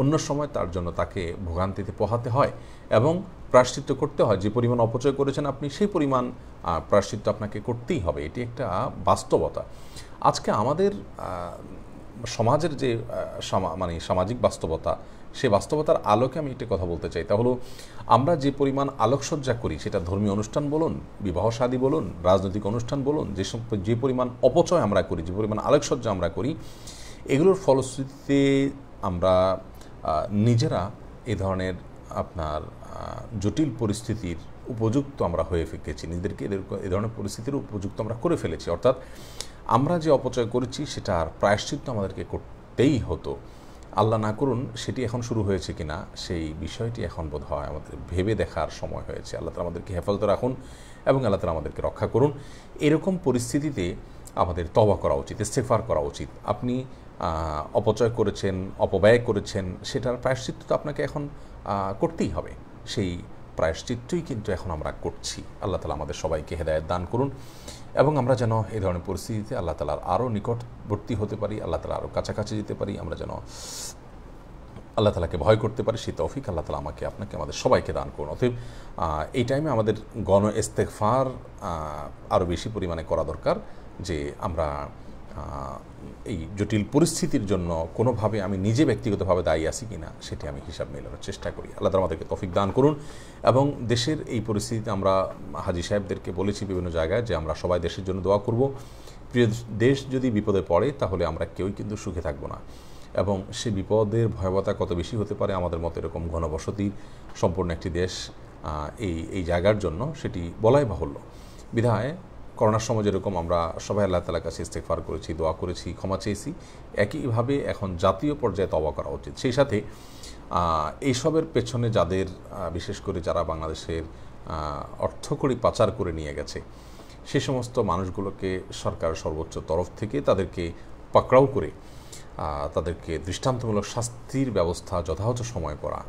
অন্য সময় তার জন্য তাকে ভোগান্তিতে পোহাতে হয় এবং প্রাশ্চিত্য করতে হয় যে পরিমাণ অপচয় করেছেন আপনি সেই পরিমাণ প্রাশ্চিত্য আপনাকে করতেই হবে এটি একটা বাস্তবতা আজকে আমাদের সমাজের যে মানে সামাজিক বাস্তবতা সে বাস্তবতার আলোকে আমি একটা কথা বলতে চাই তা হলো আমরা যে পরিমাণ আলোকসজ্জা করি সেটা ধর্মীয় অনুষ্ঠান বলুন বিবাহ সাদী বলুন রাজনৈতিক অনুষ্ঠান বলুন যে যে পরিমাণ অপচয় আমরা করি যে পরিমাণ আলোকসজ্জা আমরা করি এগুলোর ফলশ্রুতিতে আমরা নিজেরা এ ধরনের আপনার জটিল পরিস্থিতির উপযুক্ত আমরা হয়ে গেছি নিজেদেরকে এ ধরনের পরিস্থিতির উপযুক্ত আমরা করে ফেলেছি অর্থাৎ আমরা যে অপচয় করেছি সেটা আর প্রায়শ্চিত্ত আমাদেরকে করতেই হতো আল্লাহ না করুন সেটি এখন শুরু হয়েছে কিনা সেই বিষয়টি এখন বোধ হয় আমাদের ভেবে দেখার সময় হয়েছে আল্লাহ তালা আমাদেরকে হেফাজত রাখুন এবং আল্লাহ তালা আমাদেরকে রক্ষা করুন এরকম পরিস্থিতিতে আমাদের তবা করা উচিত ইস্তেফার করা উচিত আপনি অপচয় করেছেন অপব্যয় করেছেন সেটার প্রায়শ্চিত্ত তো আপনাকে এখন করতেই হবে সেই প্রায়শ্চিত্তই কিন্তু এখন আমরা করছি আল্লাহ তালা আমাদের সবাইকে হেদায়ত দান করুন এবং আমরা যেন এই ধরনের পরিস্থিতিতে আল্লাহ তালার আরও নিকটবর্তী হতে পারি আল্লাহ তালা আরও কাছাকাছি যেতে পারি আমরা যেন আল্লাহ তালাকে ভয় করতে পারি সেই তফিক আল্লাহ তালা আমাকে আপনাকে আমাদের সবাইকে দান করুন অতএব এই টাইমে আমাদের গণ ইস্তেকফার আরও বেশি পরিমাণে করা দরকার যে আমরা এই জটিল পরিস্থিতির জন্য কোনোভাবে আমি নিজে ব্যক্তিগতভাবে দায়ী আছি কি না সেটি আমি হিসাব মেলানোর চেষ্টা করি আল্লাহ আমাদেরকে তফিক দান করুন এবং দেশের এই পরিস্থিতিতে আমরা হাজি সাহেবদেরকে বলেছি বিভিন্ন জায়গায় যে আমরা সবাই দেশের জন্য দোয়া করব প্রিয় দেশ যদি বিপদে পড়ে তাহলে আমরা কেউই কিন্তু সুখে থাকব না এবং সে বিপদের ভয়াবহতা কত বেশি হতে পারে আমাদের মতো এরকম ঘনবসতি সম্পূর্ণ একটি দেশ এই এই জায়গার জন্য সেটি বলাই বাহুল্য বিধায় করোনার সময় যেরকম আমরা সবাই আল্লাহ তালার কাছে ইস্তেকফার করেছি দোয়া করেছি ক্ষমা চেয়েছি একইভাবে এখন জাতীয় পর্যায়ে তবা করা উচিত সেই সাথে এইসবের পেছনে যাদের বিশেষ করে যারা বাংলাদেশের অর্থকড়ি পাচার করে নিয়ে গেছে সে সমস্ত মানুষগুলোকে সরকার সর্বোচ্চ তরফ থেকে তাদেরকে পাকড়াও করে তাদেরকে দৃষ্টান্তমূলক শাস্তির ব্যবস্থা যথাযথ সময় করা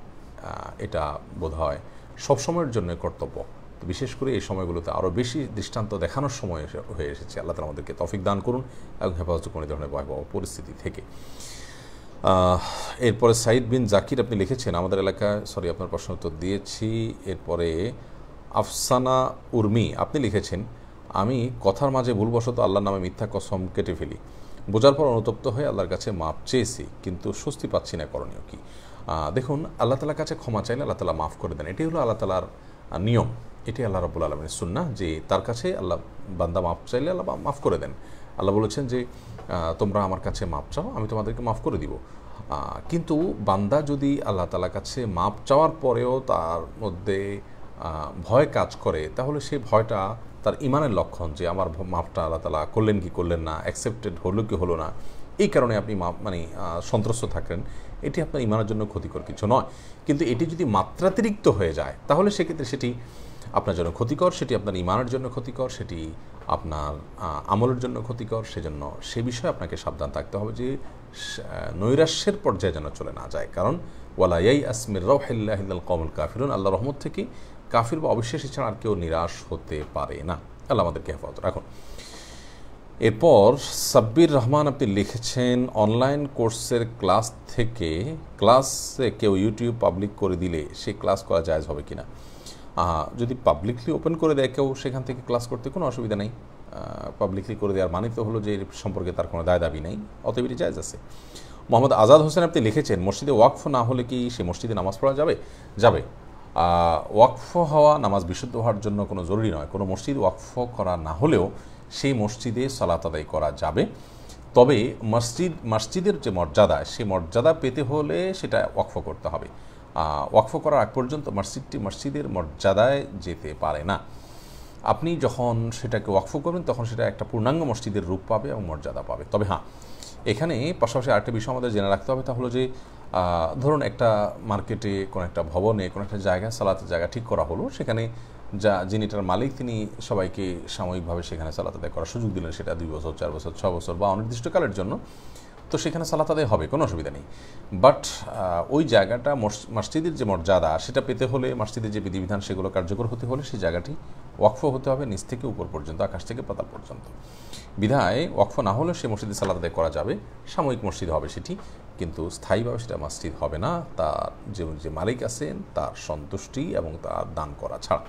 এটা বোধহয় সবসময়ের জন্য কর্তব্য বিশেষ করে এই সময়গুলোতে আরও বেশি দৃষ্টান্ত দেখানোর সময় হয়ে এসেছে আল্লাহ তালা আমাদেরকে তফিক দান করুন এবং হেফাজত কোনো ধরনের ভয়াবহ পরিস্থিতি থেকে এরপরে সাইদ বিন জাকির আপনি লিখেছেন আমাদের এলাকায় সরি আপনার প্রশ্ন উত্তর দিয়েছি এরপরে আফসানা উর্মি আপনি লিখেছেন আমি কথার মাঝে ভুলবশত আল্লাহর নামে মিথ্যা কসম কেটে ফেলি বোঝার পর অনুতপ্ত হয়ে আল্লাহর কাছে মাপ চেয়েছি কিন্তু স্বস্তি পাচ্ছি না করণীয় কি দেখুন আল্লাহ তালার কাছে ক্ষমা চাইলে আল্লাহ তালা মাফ করে দেন এটি হলো আল্লাহ তালার নিয়ম এটি আল্লাহ রাবুল আলমের সুন্না যে তার কাছে আল্লাহ বান্দা মাফ চাইলে আল্লাহ মাফ করে দেন আল্লাহ বলেছেন যে তোমরা আমার কাছে মাপ চাও আমি তোমাদেরকে মাফ করে দিব কিন্তু বান্দা যদি আল্লাহ তালার কাছে মাপ চাওয়ার পরেও তার মধ্যে ভয় কাজ করে তাহলে সেই ভয়টা তার ইমানের লক্ষণ যে আমার মাপটা আল্লাহ তালা করলেন কি করলেন না অ্যাকসেপ্টেড হলো কি হলো না এই কারণে আপনি মানে সন্ত্রস্ত থাকেন এটি আপনার ইমানের জন্য ক্ষতিকর কিছু নয় কিন্তু এটি যদি মাত্রাতিরিক্ত হয়ে যায় তাহলে সেক্ষেত্রে সেটি আপনার জন্য ক্ষতিকর সেটি আপনার ইমানের জন্য ক্ষতিকর সেটি আপনার আমলের জন্য ক্ষতিকর সেজন্য সে বিষয়ে আপনাকে সাবধান থাকতে হবে যে নৈরাশ্যের পর্যায়ে যেন চলে না যায় কারণ ইয়াই আসমির রহিল্লাহিল কমল কাফিরুন আল্লাহ রহমত থেকে কাফির বা অবিশ্বাসী ছাড়া আর কেউ নিরাশ হতে পারে না আল্লাহ আমাদেরকে হেফাজত রাখুন এরপর সাব্বির রহমান আপনি লিখেছেন অনলাইন কোর্সের ক্লাস থেকে ক্লাস কেউ ইউটিউব পাবলিক করে দিলে সে ক্লাস করা যায় হবে কিনা না যদি পাবলিকলি ওপেন করে দেয় কেউ সেখান থেকে ক্লাস করতে কোনো অসুবিধা নেই পাবলিকলি করে দেওয়ার মানে তো হলো যে এর সম্পর্কে তার কোনো দায় দাবি নেই অতএব এটি জায়জ আছে মোহাম্মদ আজাদ হোসেন আপনি লিখেছেন মসজিদে ওয়াকফ না হলে কি সে মসজিদে নামাজ পড়া যাবে যাবে ওয়াকফ হওয়া নামাজ বিশুদ্ধ হওয়ার জন্য কোনো জরুরি নয় কোনো মসজিদ ওয়াকফ করা না হলেও সেই মসজিদে সালাত আদায় করা যাবে তবে মসজিদ মসজিদের যে মর্যাদা সেই মর্যাদা পেতে হলে সেটা ওয়াকফ করতে হবে ওয়াকফ করার আগ পর্যন্ত মসজিদটি মসজিদের মর্যাদায় যেতে পারে না আপনি যখন সেটাকে ওয়াকফ করবেন তখন সেটা একটা পূর্ণাঙ্গ মসজিদের রূপ পাবে এবং মর্যাদা পাবে তবে হ্যাঁ এখানে পাশাপাশি আরেকটা বিষয় আমাদের জেনে রাখতে হবে তা হলো যে ধরুন একটা মার্কেটে কোনো একটা ভবনে কোনো একটা জায়গা সালাতের জায়গা ঠিক করা হলো সেখানে যা যিনি এটার মালিক তিনি সবাইকে সাময়িকভাবে সেখানে সালাতে দেয় করার সুযোগ দিলেন সেটা দুই বছর চার বছর ছ বছর বা অনির্দিষ্টকালের জন্য তো সেখানে সালাত আদায় হবে কোনো অসুবিধা নেই বাট ওই জায়গাটা মসজিদের যে মর্যাদা সেটা পেতে হলে মসজিদের যে বিধিবিধান সেগুলো কার্যকর হতে হলে সেই জায়গাটি ওয়াকফ হতে হবে নিচ থেকে উপর পর্যন্ত আকাশ থেকে পাতাল পর্যন্ত বিধায় ওয়াকফ না হলে সে মসজিদে সালাত আদায় করা যাবে সাময়িক মসজিদ হবে সেটি কিন্তু স্থায়ীভাবে সেটা মসজিদ হবে না তার যে যে মালিক আছেন তার সন্তুষ্টি এবং তার দান করা ছাড়া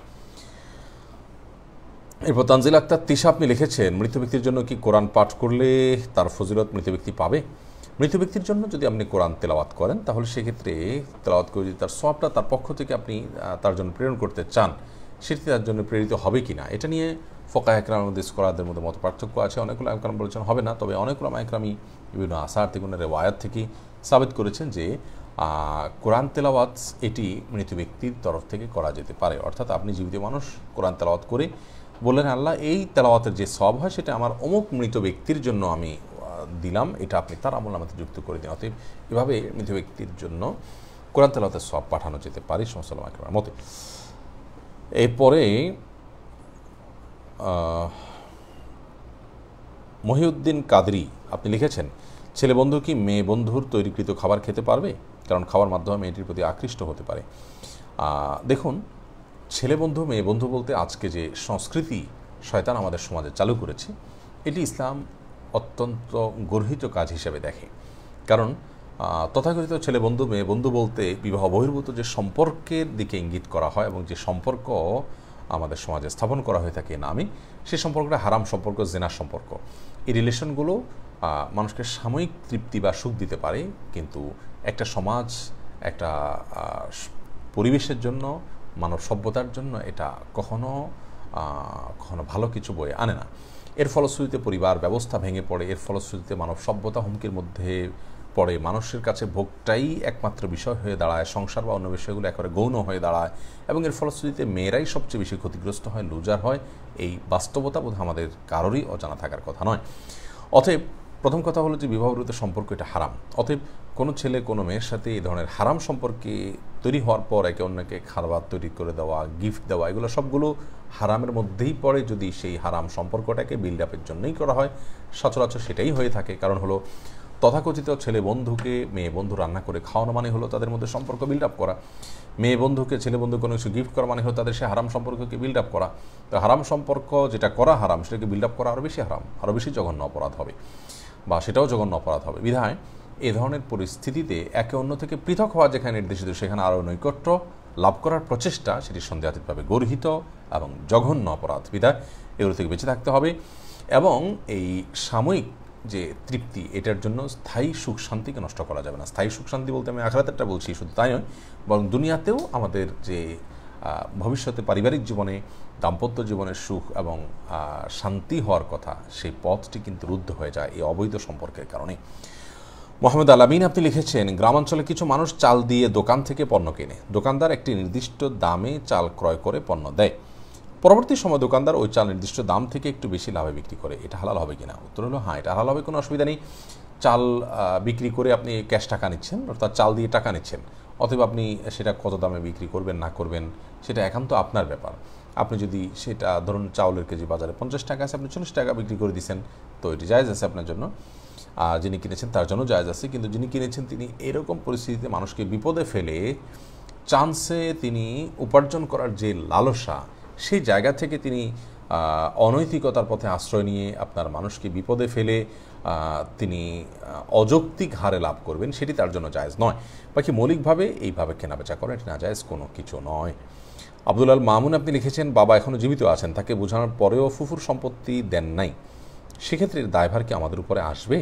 এরপর তানজিল আক্তার তিশা আপনি লিখেছেন মৃত ব্যক্তির জন্য কি কোরআন পাঠ করলে তার ফজিলত মৃত ব্যক্তি পাবে মৃত ব্যক্তির জন্য যদি আপনি কোরআন তেলাওয়াত করেন তাহলে সেক্ষেত্রে তেলাওয়াত করে যদি তার সবটা তার পক্ষ থেকে আপনি তার জন্য প্রেরণ করতে চান সেটি তার জন্য প্রেরিত হবে কি না এটা নিয়ে ফোকা একরাম মধ্যে স্কলারদের মধ্যে মত পার্থক্য আছে অনেকগুলো একরাম বলেছেন হবে না তবে অনেকগুলো একরামই বিভিন্ন আসার থেকে রেওয়ায়াত থেকে সাবিত করেছেন যে কোরআন তেলাওয়াত এটি মৃত ব্যক্তির তরফ থেকে করা যেতে পারে অর্থাৎ আপনি জীবিত মানুষ কোরআন তেলাওয়াত করে বললেন আল্লাহ এই তেলাওয়াতের যে সব হয় সেটা আমার অমুক মৃত ব্যক্তির জন্য আমি দিলাম এটা আপনি তার আমল আমাদের যুক্ত করে দিন অতএব এভাবে মৃত ব্যক্তির জন্য কোরআন তেলাওয়াতের সব পাঠানো যেতে পারে সমসাল্লাম আমার মতে এরপরে মহিউদ্দিন কাদরি আপনি লিখেছেন ছেলে বন্ধু কি মেয়ে বন্ধুর তৈরিকৃত খাবার খেতে পারবে কারণ খাওয়ার মাধ্যমে মেয়েটির প্রতি আকৃষ্ট হতে পারে দেখুন ছেলে বন্ধু মেয়ে বন্ধু বলতে আজকে যে সংস্কৃতি শয়তান আমাদের সমাজে চালু করেছে এটি ইসলাম অত্যন্ত গর্হিত কাজ হিসেবে দেখে কারণ তথাকথিত ছেলে বন্ধু মেয়ে বন্ধু বলতে বিবাহ বহির্ভূত যে সম্পর্কের দিকে ইঙ্গিত করা হয় এবং যে সম্পর্ক আমাদের সমাজে স্থাপন করা হয়ে থাকে নামে সে সম্পর্কটা হারাম সম্পর্ক জেনার সম্পর্ক এই রিলেশনগুলো মানুষকে সাময়িক তৃপ্তি বা সুখ দিতে পারে কিন্তু একটা সমাজ একটা পরিবেশের জন্য মানব সভ্যতার জন্য এটা কখনো কখনো ভালো কিছু বয়ে আনে না এর ফলশ্রুতিতে পরিবার ব্যবস্থা ভেঙে পড়ে এর ফলশ্রুতিতে মানব সভ্যতা হুমকির মধ্যে পড়ে মানুষের কাছে ভোগটাই একমাত্র বিষয় হয়ে দাঁড়ায় সংসার বা অন্য বিষয়গুলো একেবারে গৌণ হয়ে দাঁড়ায় এবং এর ফলশ্রুতিতে মেয়েরাই সবচেয়ে বেশি ক্ষতিগ্রস্ত হয় লুজার হয় এই বাস্তবতা বোধ আমাদের কারোরই অজানা থাকার কথা নয় অতএব প্রথম কথা হলো যে বিবাহরত সম্পর্ক এটা হারাম অতএব কোনো ছেলে কোনো মেয়ের সাথে এই ধরনের হারাম সম্পর্কে তৈরি হওয়ার পর একে অন্যকে খাবার তৈরি করে দেওয়া গিফট দেওয়া এগুলো সবগুলো হারামের মধ্যেই পড়ে যদি সেই হারাম সম্পর্কটাকে বিল্ড আপের জন্যই করা হয় সচরাচর সেটাই হয়ে থাকে কারণ হলো তথাকথিত ছেলে বন্ধুকে মেয়ে বন্ধু রান্না করে খাওয়ানো মানে হলো তাদের মধ্যে সম্পর্ক বিল্ড আপ করা মেয়ে বন্ধুকে ছেলে বন্ধু কোনো কিছু গিফট করা মানে হলো তাদের সে হারাম সম্পর্ককে বিল্ড আপ করা তো হারাম সম্পর্ক যেটা করা হারাম সেটাকে বিল্ড আপ করা আরও বেশি হারাম আরও বেশি জঘন্য অপরাধ হবে বা সেটাও জঘন্য অপরাধ হবে বিধায় এ ধরনের পরিস্থিতিতে একে অন্য থেকে পৃথক হওয়া যেখানে নির্দেশিত সেখানে আরও নৈকট্য লাভ করার প্রচেষ্টা সেটি সন্দেহাতীতভাবে গর্হিত এবং জঘন্য অপরাধ বিধায় এগুলো থেকে বেঁচে থাকতে হবে এবং এই সাময়িক যে তৃপ্তি এটার জন্য স্থায়ী সুখ শান্তিকে নষ্ট করা যাবে না স্থায়ী সুখ শান্তি বলতে আমি আখড়াতেরটা বলছি শুধু তাই নয় বরং দুনিয়াতেও আমাদের যে ভবিষ্যতে পারিবারিক জীবনে দাম্পত্য জীবনের সুখ এবং শান্তি হওয়ার কথা সেই পথটি কিন্তু রুদ্ধ হয়ে যায় এই অবৈধ সম্পর্কের কারণে মোহাম্মদ আলামিন আপনি লিখেছেন গ্রামাঞ্চলে কিছু মানুষ চাল দিয়ে দোকান থেকে পণ্য কেনে দোকানদার একটি নির্দিষ্ট দামে চাল ক্রয় করে পণ্য দেয় পরবর্তী সময় দোকানদার ওই চাল নির্দিষ্ট দাম থেকে একটু বেশি লাভে বিক্রি করে এটা হালাল হবে কিনা উত্তর হলো হ্যাঁ এটা হালাল হবে কোনো অসুবিধা নেই চাল বিক্রি করে আপনি ক্যাশ টাকা নিচ্ছেন অর্থাৎ চাল দিয়ে টাকা নিচ্ছেন অথবা আপনি সেটা কত দামে বিক্রি করবেন না করবেন সেটা একান্ত আপনার ব্যাপার আপনি যদি সেটা ধরুন চাউলের কেজি বাজারে পঞ্চাশ টাকা আছে আপনি চল্লিশ টাকা বিক্রি করে দিচ্ছেন তো এটি জায়জ আছে আপনার জন্য আর যিনি কিনেছেন তার জন্য জায়জ আছে কিন্তু যিনি কিনেছেন তিনি এরকম পরিস্থিতিতে মানুষকে বিপদে ফেলে চান্সে তিনি উপার্জন করার যে লালসা সেই জায়গা থেকে তিনি অনৈতিকতার পথে আশ্রয় নিয়ে আপনার মানুষকে বিপদে ফেলে তিনি অযৌক্তিক হারে লাভ করবেন সেটি তার জন্য জায়জ নয় বাকি মৌলিকভাবে এইভাবে কেনাবেচা করেন এটি না জায়জ কোনো কিছু নয় আব্দুল আল মামুন আপনি লিখেছেন বাবা এখনও জীবিত আছেন তাকে বোঝানোর পরেও ফুফুর সম্পত্তি দেন নাই সেক্ষেত্রে দায়ভার কি আমাদের উপরে আসবে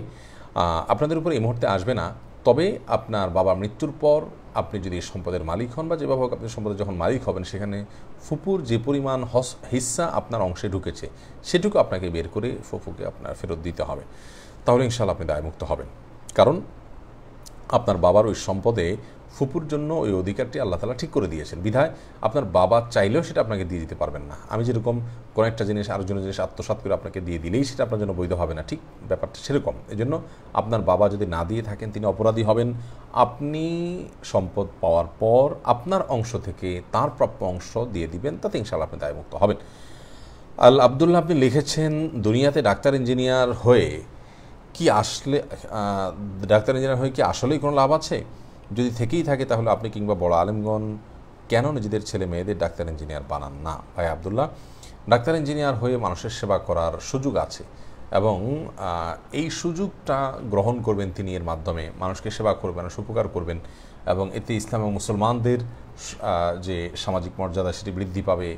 আপনাদের উপরে এই মুহূর্তে আসবে না তবে আপনার বাবা মৃত্যুর পর আপনি যদি সম্পদের মালিক হন বা যেভাবে হোক আপনি সম্পদের যখন মালিক হবেন সেখানে ফুপুর যে পরিমাণ হস হিস্সা আপনার অংশে ঢুকেছে সেটুকু আপনাকে বের করে ফুফুকে আপনার ফেরত দিতে হবে তাহলে ইনশাল্লাহ আপনি দায়মুক্ত হবেন কারণ আপনার বাবার ওই সম্পদে ফুপুর জন্য ওই অধিকারটি আল্লাহ তালা ঠিক করে দিয়েছেন বিধায় আপনার বাবা চাইলেও সেটা আপনাকে দিয়ে দিতে পারবেন না আমি যেরকম কোনো একটা জিনিস আরও জন্য জিনিস আত্মসাত করে আপনাকে দিয়ে দিলেই সেটা আপনার জন্য বৈধ হবে না ঠিক ব্যাপারটা সেরকম এজন্য আপনার বাবা যদি না দিয়ে থাকেন তিনি অপরাধী হবেন আপনি সম্পদ পাওয়ার পর আপনার অংশ থেকে তার প্রাপ্য অংশ দিয়ে দিবেন তাতে ইনশাল আপনি দায়মুক্ত হবেন আল আবদুল্লাহ আপনি লিখেছেন দুনিয়াতে ডাক্তার ইঞ্জিনিয়ার হয়ে কি আসলে ডাক্তার ইঞ্জিনিয়ার হয়ে কি আসলেই কোনো লাভ আছে যদি থেকেই থাকে তাহলে আপনি কিংবা বড় আলিমগণ কেন নিজেদের ছেলে মেয়েদের ডাক্তার ইঞ্জিনিয়ার বানান না ভাই আবদুল্লাহ ডাক্তার ইঞ্জিনিয়ার হয়ে মানুষের সেবা করার সুযোগ আছে এবং এই সুযোগটা গ্রহণ করবেন তিনি এর মাধ্যমে মানুষকে সেবা করবেন সুপকার করবেন এবং এতে ইসলাম এবং মুসলমানদের যে সামাজিক মর্যাদা সেটি বৃদ্ধি পাবে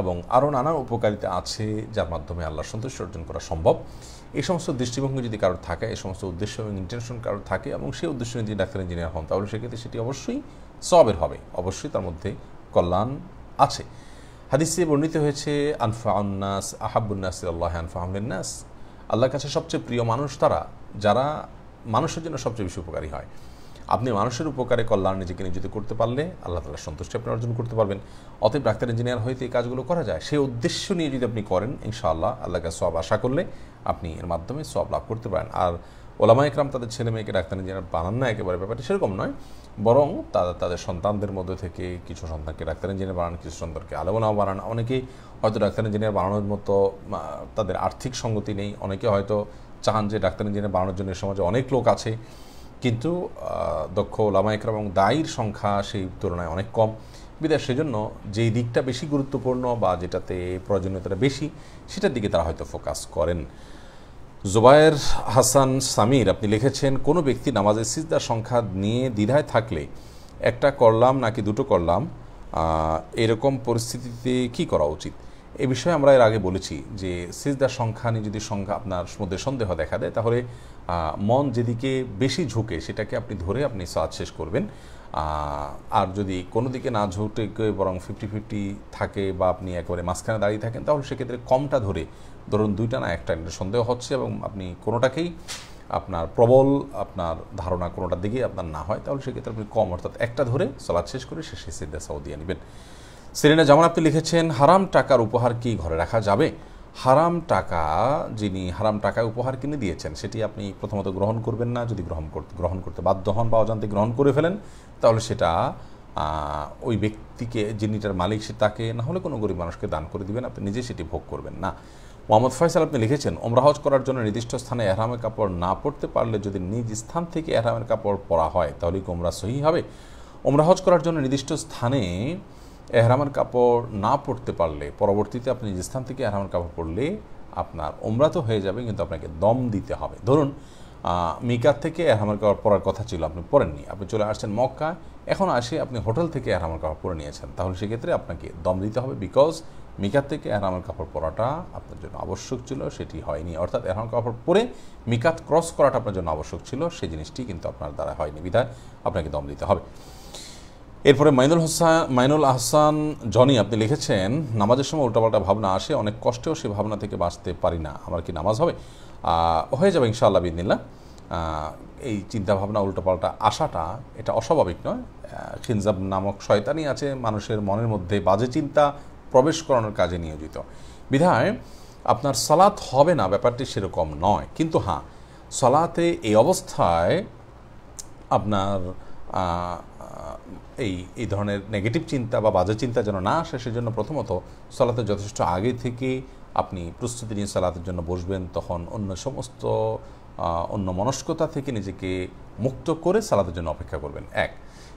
এবং আরও নানা উপকারিতা আছে যার মাধ্যমে আল্লাহ সন্তুষ্ট অর্জন করা সম্ভব এই সমস্ত দৃষ্টিভঙ্গি যদি কারোর থাকে এই সমস্ত উদ্দেশ্য এবং ইন্টেনশন কারোর থাকে এবং সেই উদ্দেশ্য নিয়ে যদি ডাক্তার ইঞ্জিনিয়ার হন তাহলে সেক্ষেত্রে সেটি অবশ্যই সবের হবে অবশ্যই তার মধ্যে কল্যাণ আছে হাদিসে বর্ণিত হয়েছে আনফাউন্নাস আহাবুন্নাস আল্লাহ আনফাহমনাস আল্লাহর কাছে সবচেয়ে প্রিয় মানুষ তারা যারা মানুষের জন্য সবচেয়ে বেশি উপকারী হয় আপনি মানুষের উপকারে কল্যাণ নিজেকে নিয়োজিত করতে পারলে আল্লাহ তালার সন্তুষ্টি আপনি অর্জন করতে পারবেন অতএব ডাক্তার ইঞ্জিনিয়ার হইতে এই কাজগুলো করা যায় সেই উদ্দেশ্য নিয়ে যদি আপনি করেন ইনশাআল্লাহ আল্লাহকে সব আশা করলে আপনি এর মাধ্যমে সব লাভ করতে পারেন আর ওলামা একরাম তাদের ছেলে মেয়েকে ডাক্তার ইঞ্জিনিয়ার বানান না একেবারে ব্যাপারটি সেরকম নয় বরং তাদের তাদের সন্তানদের মধ্যে থেকে কিছু সন্তানকে ডাক্তার ইঞ্জিনিয়ার বানান কিছু সন্তানকে আলোবনাও বানান অনেকেই হয়তো ডাক্তার ইঞ্জিনিয়ার বানানোর মতো তাদের আর্থিক সঙ্গতি নেই অনেকে হয়তো চান যে ডাক্তার ইঞ্জিনিয়ার বানানোর জন্য সমাজে অনেক লোক আছে কিন্তু দক্ষ লামায়করা এবং দায়ীর সংখ্যা সেই তুলনায় অনেক কম বিদায় সেজন্য যেই দিকটা বেশি গুরুত্বপূর্ণ বা যেটাতে প্রয়োজনীয়তাটা বেশি সেটার দিকে তারা হয়তো ফোকাস করেন জোবায়ের হাসান সামির আপনি লিখেছেন কোনো ব্যক্তি নামাজের সিজদার সংখ্যা নিয়ে দ্বিধায় থাকলে একটা করলাম নাকি দুটো করলাম এরকম পরিস্থিতিতে কি করা উচিত এ বিষয়ে আমরা এর আগে বলেছি যে সিজদার সংখ্যা নিয়ে যদি সংখ্যা আপনার মধ্যে সন্দেহ দেখা দেয় তাহলে মন যেদিকে বেশি ঝুঁকে সেটাকে আপনি ধরে আপনি সাজ শেষ করবেন আর যদি কোনো দিকে না ঝুঁকে বরং ফিফটি ফিফটি থাকে বা আপনি একেবারে মাঝখানে দাঁড়িয়ে থাকেন তাহলে সেক্ষেত্রে কমটা ধরে ধরুন দুইটা না একটা সন্দেহ হচ্ছে এবং আপনি কোনোটাকেই আপনার প্রবল আপনার ধারণা কোনোটার দিকে আপনার না হয় তাহলে সেক্ষেত্রে আপনি কম অর্থাৎ একটা ধরে সলাদ শেষ করে শেষে সিদ্ধা দিয়ে নেবেন সেরিনা যেমন আপনি লিখেছেন হারাম টাকার উপহার কি ঘরে রাখা যাবে হারাম টাকা যিনি হারাম টাকা উপহার কিনে দিয়েছেন সেটি আপনি প্রথমত গ্রহণ করবেন না যদি গ্রহণ গ্রহণ করতে বাধ্য হন বা অজান্তে গ্রহণ করে ফেলেন তাহলে সেটা ওই ব্যক্তিকে যিনি তার মালিক সে তাকে না হলে কোনো গরিব মানুষকে দান করে দিবেন আপনি নিজে সেটি ভোগ করবেন না মোহাম্মদ ফয়সাল আপনি লিখেছেন ওমরাহজ করার জন্য নির্দিষ্ট স্থানে এহরামের কাপড় না পরতে পারলে যদি নিজ স্থান থেকে এহরামের কাপড় পরা হয় তাহলে কি ওমরা সহি হবে ওমরাহজ করার জন্য নির্দিষ্ট স্থানে এহরামের কাপড় না পরতে পারলে পরবর্তীতে আপনি যে স্থান থেকে এহরামের কাপড় পরলে আপনার ওমরা তো হয়ে যাবে কিন্তু আপনাকে দম দিতে হবে ধরুন মিকার থেকে এহরামের কাপড় পরার কথা ছিল আপনি পরেননি আপনি চলে আসছেন মক্কা এখন আসে আপনি হোটেল থেকে এহরামের কাপড় পরে নিয়েছেন তাহলে সেক্ষেত্রে আপনাকে দম দিতে হবে বিকজ মিকার থেকে এহরামের কাপড় পরাটা আপনার জন্য আবশ্যক ছিল সেটি হয়নি অর্থাৎ এহরামের কাপড় পরে মিকাত ক্রস করাটা আপনার জন্য আবশ্যক ছিল সেই জিনিসটি কিন্তু আপনার দ্বারা হয়নি বিধায় আপনাকে দম দিতে হবে এরপরে মাইনুল হোসান মাইনুল আহসান জনি আপনি লিখেছেন নামাজের সময় উল্টাপাল্টা ভাবনা আসে অনেক কষ্টেও সেই ভাবনা থেকে বাঁচতে পারি না আমার কি নামাজ হবে হয়ে যাবে ইনশাআল্লাহ বিদিনিল্লা এই চিন্তাভাবনা উল্টোপাল্টা আসাটা এটা অস্বাভাবিক নয় খিনজাব নামক শয়তানি আছে মানুষের মনের মধ্যে বাজে চিন্তা প্রবেশ করানোর কাজে নিয়োজিত বিধায় আপনার সালাত হবে না ব্যাপারটি সেরকম নয় কিন্তু হ্যাঁ সালাতে এই অবস্থায় আপনার এই এই ধরনের নেগেটিভ চিন্তা বা বাজে চিন্তা যেন না আসে সেজন্য প্রথমত সালাতে যথেষ্ট আগে থেকে আপনি প্রস্তুতি নিয়ে সালাতের জন্য বসবেন তখন অন্য সমস্ত অন্য মনস্কতা থেকে নিজেকে মুক্ত করে সালাতের জন্য অপেক্ষা করবেন এক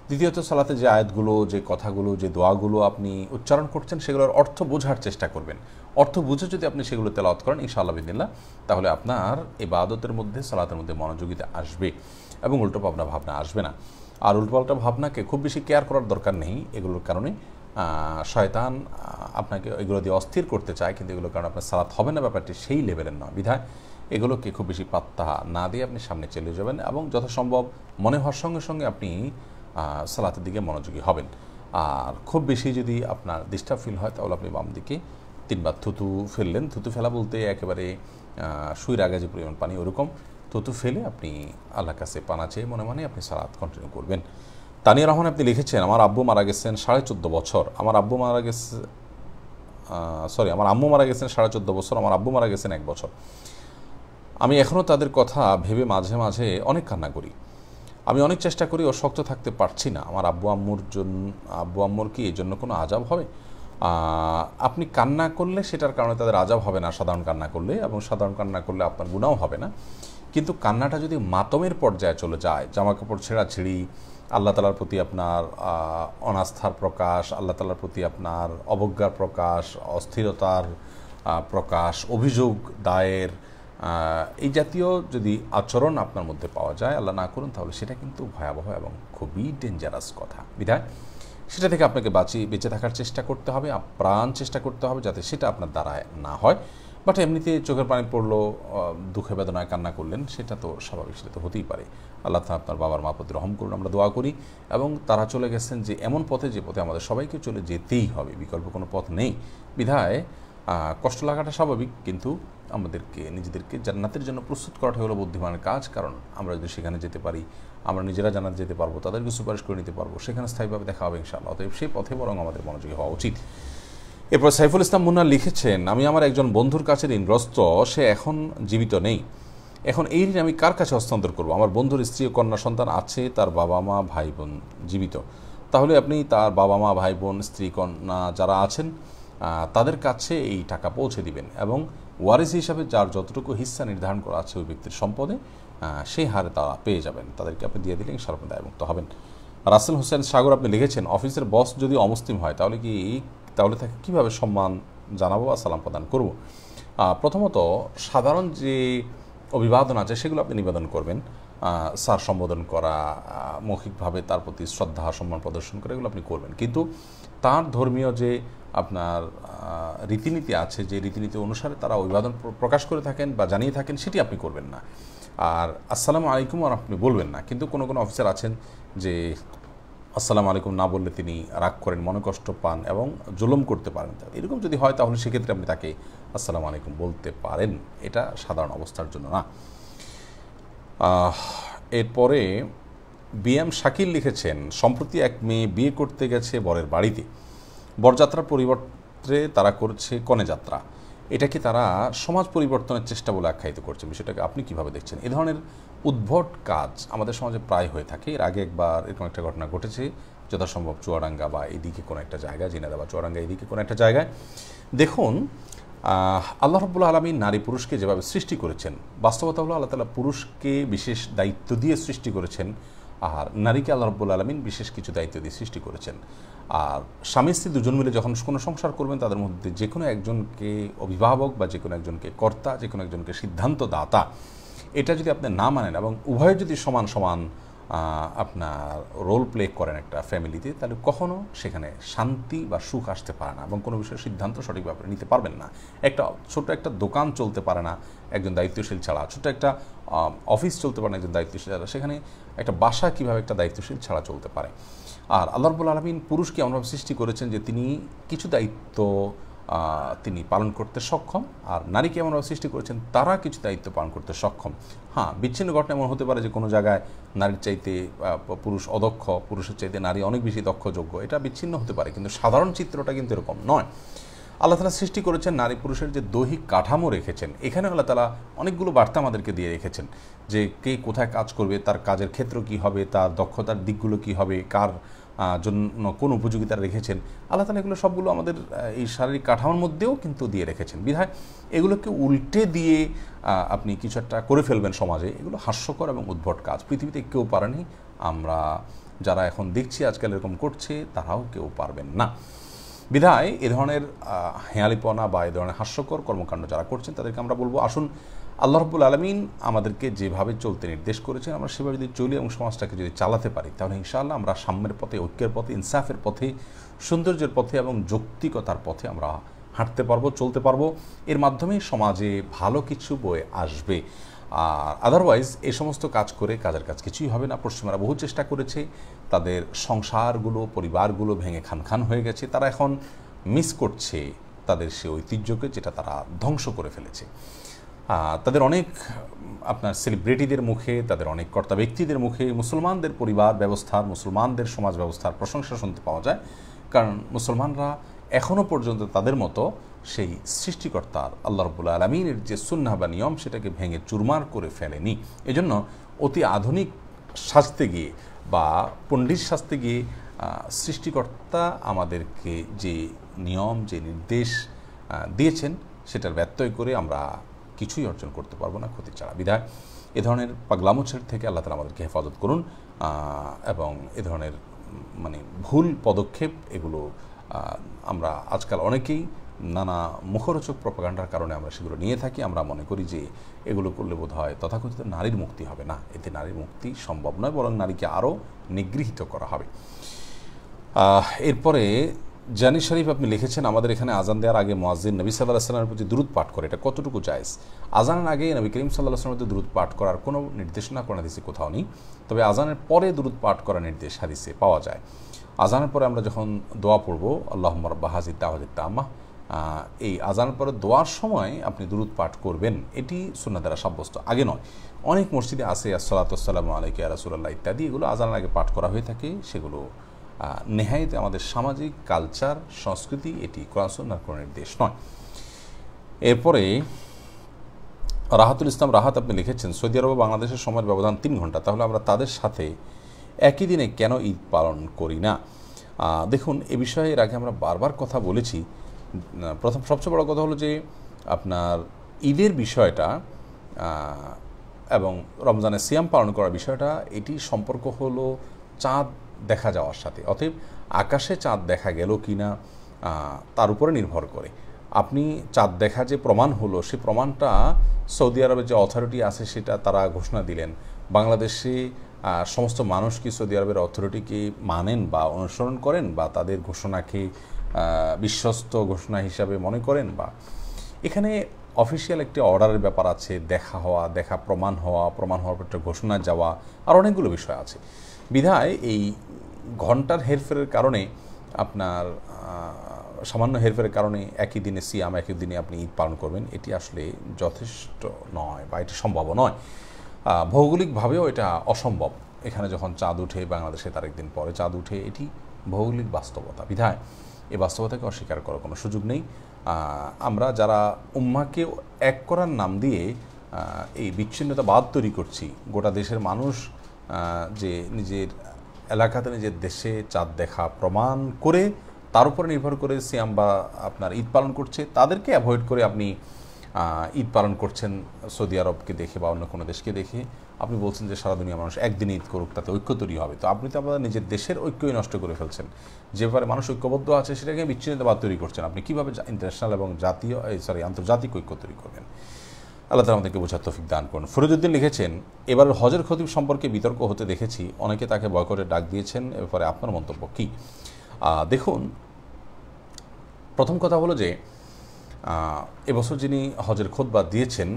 দ্বিতীয়ত সালাতে যে আয়াতগুলো যে কথাগুলো যে দোয়াগুলো আপনি উচ্চারণ করছেন সেগুলোর অর্থ বোঝার চেষ্টা করবেন অর্থ বুঝে যদি আপনি সেগুলো তেলাওয়াত করেন ইনশাআল্লাহ বিদিল্লা তাহলে আপনার এ বাদতের মধ্যে সালাতের মধ্যে মনোযোগিতা আসবে এবং উল্টো ভাবনা ভাবনা আসবে না আর উল্টোপাল্টা ভাবনাকে খুব বেশি কেয়ার করার দরকার নেই এগুলোর কারণে শয়তান আপনাকে এগুলো দিয়ে অস্থির করতে চায় কিন্তু এগুলোর কারণে আপনার সালাত হবে না ব্যাপারটি সেই লেভেলের নয় বিধায় এগুলোকে খুব বেশি পাত্তা না দিয়ে আপনি সামনে চলে যাবেন এবং যথাসম্ভব মনে হওয়ার সঙ্গে সঙ্গে আপনি সালাতের দিকে মনোযোগী হবেন আর খুব বেশি যদি আপনার ডিস্টার্ব ফিল হয় তাহলে আপনি বাম দিকে তিনবার থুতু ফেললেন থুতু ফেলা বলতে একেবারে শুয়ের আগে যে পরিমাণ পানি ওরকম থুতু ফেলে আপনি আল্লাহ কাছে পানা চেয়ে মনে মনে আপনি সালাদ কন্টিনিউ করবেন তানিয়া রহমান আপনি লিখেছেন আমার আব্বু মারা গেছেন সাড়ে চোদ্দো বছর আমার আব্বু মারা গেছে সরি আমার আম্মু মারা গেছেন সাড়ে চোদ্দো বছর আমার আব্বু মারা গেছেন এক বছর আমি এখনও তাদের কথা ভেবে মাঝে মাঝে অনেক কান্না করি আমি অনেক চেষ্টা করি ও শক্ত থাকতে পারছি না আমার আব্বু আম্মুর জন্য আব্বু আম্মুর কি এই জন্য কোনো আজাব হবে আপনি কান্না করলে সেটার কারণে তাদের আজাব হবে না সাধারণ কান্না করলে এবং সাধারণ কান্না করলে আপনার গুণাও হবে না কিন্তু কান্নাটা যদি মাতমের পর্যায়ে চলে যায় ছেঁড়া ছিঁড়ি আল্লাহ তালার প্রতি আপনার অনাস্থার প্রকাশ আল্লাহ তালার প্রতি আপনার অবজ্ঞার প্রকাশ অস্থিরতার প্রকাশ অভিযোগ দায়ের এই জাতীয় যদি আচরণ আপনার মধ্যে পাওয়া যায় আল্লাহ না করুন তাহলে সেটা কিন্তু ভয়াবহ এবং খুবই ডেঞ্জারাস কথা বিধায় সেটা থেকে আপনাকে বাঁচিয়ে বেঁচে থাকার চেষ্টা করতে হবে প্রাণ চেষ্টা করতে হবে যাতে সেটা আপনার দ্বারায় না হয় বাট এমনিতে চোখের পানি পড়লো দুঃখে বেদনায় কান্না করলেন সেটা তো স্বাভাবিক সেটা তো হতেই পারে আল্লাহ তালা আপনার বাবার মা প্রতি রহম করুন আমরা দোয়া করি এবং তারা চলে গেছেন যে এমন পথে যে পথে আমাদের সবাইকে চলে যেতেই হবে বিকল্প কোনো পথ নেই বিধায় কষ্ট লাগাটা স্বাভাবিক কিন্তু আমাদেরকে নিজেদেরকে জান্নাতের জন্য প্রস্তুত করাটা হলো বুদ্ধিমানের কাজ কারণ আমরা যদি সেখানে যেতে পারি আমরা নিজেরা জানাতে যেতে পারবো তাদেরকে সুপারিশ করে নিতে পারবো সেখানে স্থায়ীভাবে দেখা হবে ইনশাআল্লাহ অতএব সেই পথে বরং আমাদের মনোযোগী হওয়া উচিত এরপর সাইফুল ইসলাম মুন্না লিখেছেন আমি আমার একজন বন্ধুর কাছে ঋণগ্রস্ত সে এখন জীবিত নেই এখন এই ঋণ আমি কার কাছে হস্তান্তর করব আমার বন্ধুর স্ত্রী ও কন্যা সন্তান আছে তার বাবা মা ভাই বোন জীবিত তাহলে আপনি তার বাবা মা ভাই বোন স্ত্রী কন্যা যারা আছেন তাদের কাছে এই টাকা পৌঁছে দিবেন এবং ওয়ারিস হিসাবে যার যতটুকু হিস্সা নির্ধারণ করা আছে ওই ব্যক্তির সম্পদে সেই হারে তারা পেয়ে যাবেন তাদেরকে আপনি দিয়ে দিলে সর্বদা দায়মুক্ত হবেন রাসেল হোসেন সাগর আপনি লিখেছেন অফিসের বস যদি অমুসলিম হয় তাহলে কি তাহলে তাকে কীভাবে সম্মান জানাবো বা সালাম প্রদান করব প্রথমত সাধারণ যে অভিবাদন আছে সেগুলো আপনি নিবেদন করবেন স্যার সম্বোধন করা মৌখিকভাবে তার প্রতি শ্রদ্ধা সম্মান প্রদর্শন করে এগুলো আপনি করবেন কিন্তু তার ধর্মীয় যে আপনার রীতিনীতি আছে যে রীতিনীতি অনুসারে তারা অভিবাদন প্রকাশ করে থাকেন বা জানিয়ে থাকেন সেটি আপনি করবেন না আর আসসালামু আলাইকুম আর আপনি বলবেন না কিন্তু কোনো কোনো অফিসার আছেন যে আসসালামু আলাইকুম না বললে তিনি রাগ করেন মনে কষ্ট পান এবং জুলুম করতে পারেন এরকম যদি হয় তাহলে সেক্ষেত্রে আপনি তাকে আসসালামু আলাইকুম বলতে পারেন এটা সাধারণ অবস্থার জন্য না এরপরে বি এম শাকিল লিখেছেন সম্প্রতি এক মেয়ে বিয়ে করতে গেছে বরের বাড়িতে বরযাত্রার পরিবর্তে তারা করছে কনে যাত্রা এটাকে তারা সমাজ পরিবর্তনের চেষ্টা বলে আখ্যায়িত করছে বিষয়টাকে আপনি কিভাবে দেখছেন এ ধরনের উদ্ভট কাজ আমাদের সমাজে প্রায় হয়ে থাকে এর আগে একবার এরকম একটা ঘটনা ঘটেছে যথাসম্ভব চুয়াডাঙ্গা বা এদিকে কোনো একটা জায়গায় জিনাদা বা চুয়াডাঙ্গা এদিকে কোনো একটা জায়গায় দেখুন আল্লাহ রব্বুল্লা আলমী নারী পুরুষকে যেভাবে সৃষ্টি করেছেন বাস্তবতা হলো আল্লাহ তালা পুরুষকে বিশেষ দায়িত্ব দিয়ে সৃষ্টি করেছেন আর নারীকে আল্লাহ রব্বুল আলমিন বিশেষ কিছু দায়িত্ব দিয়ে সৃষ্টি করেছেন আর স্বামী স্ত্রী দুজন মিলে যখন কোনো সংসার করবেন তাদের মধ্যে যে কোনো একজনকে অভিভাবক বা যে কোনো একজনকে কর্তা যে কোনো একজনকে সিদ্ধান্ত দাতা এটা যদি আপনি না মানেন এবং উভয়ের যদি সমান সমান আপনার রোল প্লে করেন একটা ফ্যামিলিতে তাহলে কখনো সেখানে শান্তি বা সুখ আসতে পারে না এবং কোনো বিষয়ে সিদ্ধান্ত সঠিকভাবে নিতে পারবেন না একটা ছোট একটা দোকান চলতে পারে না একজন দায়িত্বশীল ছাড়া ছোট একটা অফিস চলতে পারে না একজন দায়িত্বশীল ছাড়া সেখানে একটা বাসা কীভাবে একটা দায়িত্বশীল ছাড়া চলতে পারে আর আল্লাহ আলমিন পুরুষকে এমনভাবে সৃষ্টি করেছেন যে তিনি কিছু দায়িত্ব তিনি পালন করতে সক্ষম আর নারীকে এমনভাবে সৃষ্টি করেছেন তারা কিছু দায়িত্ব পালন করতে সক্ষম হ্যাঁ বিচ্ছিন্ন ঘটনা এমন হতে পারে যে কোনো জায়গায় নারীর চাইতে পুরুষ অদক্ষ পুরুষের চাইতে নারী অনেক বেশি দক্ষযোগ্য এটা বিচ্ছিন্ন হতে পারে কিন্তু সাধারণ চিত্রটা কিন্তু এরকম নয় আল্লাহ তালা সৃষ্টি করেছেন নারী পুরুষের যে দৈহিক কাঠামো রেখেছেন এখানে আল্লাহ তালা অনেকগুলো বার্তা আমাদেরকে দিয়ে রেখেছেন যে কে কোথায় কাজ করবে তার কাজের ক্ষেত্র কি হবে তার দক্ষতার দিকগুলো কি হবে কার জন্য কোন উপযোগিতা রেখেছেন আল্লাহ তালা এগুলো সবগুলো আমাদের এই শারীরিক কাঠামোর মধ্যেও কিন্তু দিয়ে রেখেছেন বিধায় এগুলোকে উল্টে দিয়ে আপনি কিছু একটা করে ফেলবেন সমাজে এগুলো হাস্যকর এবং উদ্ভট কাজ পৃথিবীতে কেউ পারেনি আমরা যারা এখন দেখছি আজকাল এরকম করছে তারাও কেউ পারবেন না বিধায় এ ধরনের হেঁয়ালিপনা বা এ ধরনের হাস্যকর কর্মকাণ্ড যারা করছেন তাদেরকে আমরা বলবো আসুন আল্লাহ রব্বুল আলমিন আমাদেরকে যেভাবে চলতে নির্দেশ করেছেন আমরা সেভাবে যদি চলি এবং সমাজটাকে যদি চালাতে পারি তাহলে ইনশাআল্লাহ আমরা সাম্যের পথে ঐক্যের পথে ইনসাফের পথে সৌন্দর্যের পথে এবং যৌক্তিকতার পথে আমরা হাঁটতে পারবো চলতে পারবো এর মাধ্যমে সমাজে ভালো কিছু বয়ে আসবে আর আদারওয়াইজ এ সমস্ত কাজ করে কাজের কাজ কিছুই হবে না পশ্চিমারা বহু চেষ্টা করেছে তাদের সংসারগুলো পরিবারগুলো ভেঙে খানখান হয়ে গেছে তারা এখন মিস করছে তাদের সে ঐতিহ্যকে যেটা তারা ধ্বংস করে ফেলেছে তাদের অনেক আপনার সেলিব্রিটিদের মুখে তাদের অনেক কর্তা ব্যক্তিদের মুখে মুসলমানদের পরিবার ব্যবস্থার মুসলমানদের সমাজ ব্যবস্থার প্রশংসা শুনতে পাওয়া যায় কারণ মুসলমানরা এখনও পর্যন্ত তাদের মতো সেই সৃষ্টিকর্তার আল্লাহ রবুল্লা আলমিনের যে সুন্না বা নিয়ম সেটাকে ভেঙে চুরমার করে ফেলেনি এজন্য অতি আধুনিক সাজতে গিয়ে বা পণ্ডিত সাজতে গিয়ে সৃষ্টিকর্তা আমাদেরকে যে নিয়ম যে নির্দেশ দিয়েছেন সেটার ব্যত্যয় করে আমরা কিছুই অর্জন করতে পারবো না ক্ষতি ছাড়া বিধায় এ ধরনের পাগলামোছের থেকে আল্লাহ তালা আমাদেরকে হেফাজত করুন এবং এ ধরনের মানে ভুল পদক্ষেপ এগুলো আমরা আজকাল অনেকেই নানা মুখরোচক প্রপাগান্ডার কারণে আমরা সেগুলো নিয়ে থাকি আমরা মনে করি যে এগুলো করলে বোধ হয় তথাকথিত নারীর মুক্তি হবে না এতে নারীর মুক্তি সম্ভব নয় বরং নারীকে আরও নিগৃহীত করা হবে এরপরে জানি শরীফ আপনি লিখেছেন আমাদের এখানে আজান দেওয়ার আগে মোয়াজিন নবী সাল্লাহ আসলামের প্রতি দ্রুত পাঠ করে এটা কতটুকু জায়জ আজানের আগে নবী করিম সাল্লাহ আসলামের প্রতি দ্রুত পাঠ করার কোনো নির্দেশনা করে হাদিসে কোথাও নেই তবে আজানের পরে দ্রুত পাঠ করার নির্দেশ হাদিসে পাওয়া যায় আজানের পরে আমরা যখন দোয়া পড়ব আল্লাহ বাহাজি তাহাজিদ তাম্মা এই আজানের পরে দোয়ার সময় আপনি দ্রুত পাঠ করবেন এটি সুন্না দ্বারা সাব্যস্ত আগে নয় অনেক মসজিদে আছে আসসালাতাম আলাইকে রাসুল্লাহ ইত্যাদি এগুলো আজানের আগে পাঠ করা হয়ে থাকে সেগুলো নেহাইতে আমাদের সামাজিক কালচার সংস্কৃতি এটি কোরআনাকরণের দেশ নয় এরপরে রাহাতুল ইসলাম রাহাত আপনি লিখেছেন সৌদি আরব বাংলাদেশের সময়ের ব্যবধান তিন ঘন্টা তাহলে আমরা তাদের সাথে একই দিনে কেন ঈদ পালন করি না দেখুন এ বিষয়ে এর আগে আমরা বারবার কথা বলেছি প্রথম সবচেয়ে বড় কথা হলো যে আপনার ঈদের বিষয়টা এবং রমজানের সিয়াম পালন করার বিষয়টা এটি সম্পর্ক হলো চাঁদ দেখা যাওয়ার সাথে অতএব আকাশে চাঁদ দেখা গেল কি না তার উপরে নির্ভর করে আপনি চাঁদ দেখা যে প্রমাণ হলো সে প্রমাণটা সৌদি আরবের যে অথরিটি আছে সেটা তারা ঘোষণা দিলেন বাংলাদেশে সমস্ত মানুষ কি সৌদি আরবের অথরিটিকে মানেন বা অনুসরণ করেন বা তাদের ঘোষণাকে বিশ্বস্ত ঘোষণা হিসাবে মনে করেন বা এখানে অফিসিয়াল একটি অর্ডারের ব্যাপার আছে দেখা হওয়া দেখা প্রমাণ হওয়া প্রমাণ হওয়ার পর ঘোষণা যাওয়া আর অনেকগুলো বিষয় আছে বিধায় এই ঘন্টার হেরফেরের কারণে আপনার সামান্য হেরফেরের কারণে একই দিনে সিয়াম একই দিনে আপনি ঈদ পালন করবেন এটি আসলে যথেষ্ট নয় বা এটি সম্ভব নয় ভৌগোলিকভাবেও এটা অসম্ভব এখানে যখন চাঁদ উঠে বাংলাদেশে তার একদিন পরে চাঁদ উঠে এটি ভৌগোলিক বাস্তবতা বিধায় এই বাস্তবতাকে অস্বীকার করার কোনো সুযোগ নেই আমরা যারা উম্মাকে এক করার নাম দিয়ে এই বিচ্ছিন্নতাবাদ তৈরি করছি গোটা দেশের মানুষ যে নিজের এলাকাতে নিজের দেশে চাঁদ দেখা প্রমাণ করে তার উপরে নির্ভর করে সিয়াম বা আপনার ঈদ পালন করছে তাদেরকে অ্যাভয়েড করে আপনি ঈদ পালন করছেন সৌদি আরবকে দেখে বা অন্য কোনো দেশকে দেখে আপনি বলছেন যে সারা দুনিয়া মানুষ একদিন ঈদ করুক তাতে ঐক্য তৈরি হবে তো আপনি তো আপনার নিজের দেশের ঐক্যই নষ্ট করে ফেলছেন যে ব্যাপারে মানুষ ঐক্যবদ্ধ আছে সেটাকে বিচ্ছিন্নতাবাদ তৈরি করছেন আপনি কীভাবে ইন্টারন্যাশনাল এবং জাতীয় সরি আন্তর্জাতিক ঐক্য তৈরি করবেন আল্লাহ আমাদেরকে বোঝার তফিক দান করুন ফরিদুদ্দিন লিখেছেন এবার হজের খতিব সম্পর্কে বিতর্ক হতে দেখেছি অনেকে তাকে করে ডাক দিয়েছেন এ ব্যাপারে আপনার মন্তব্য কী দেখুন প্রথম কথা হলো যে এবছর যিনি হজের বা দিয়েছেন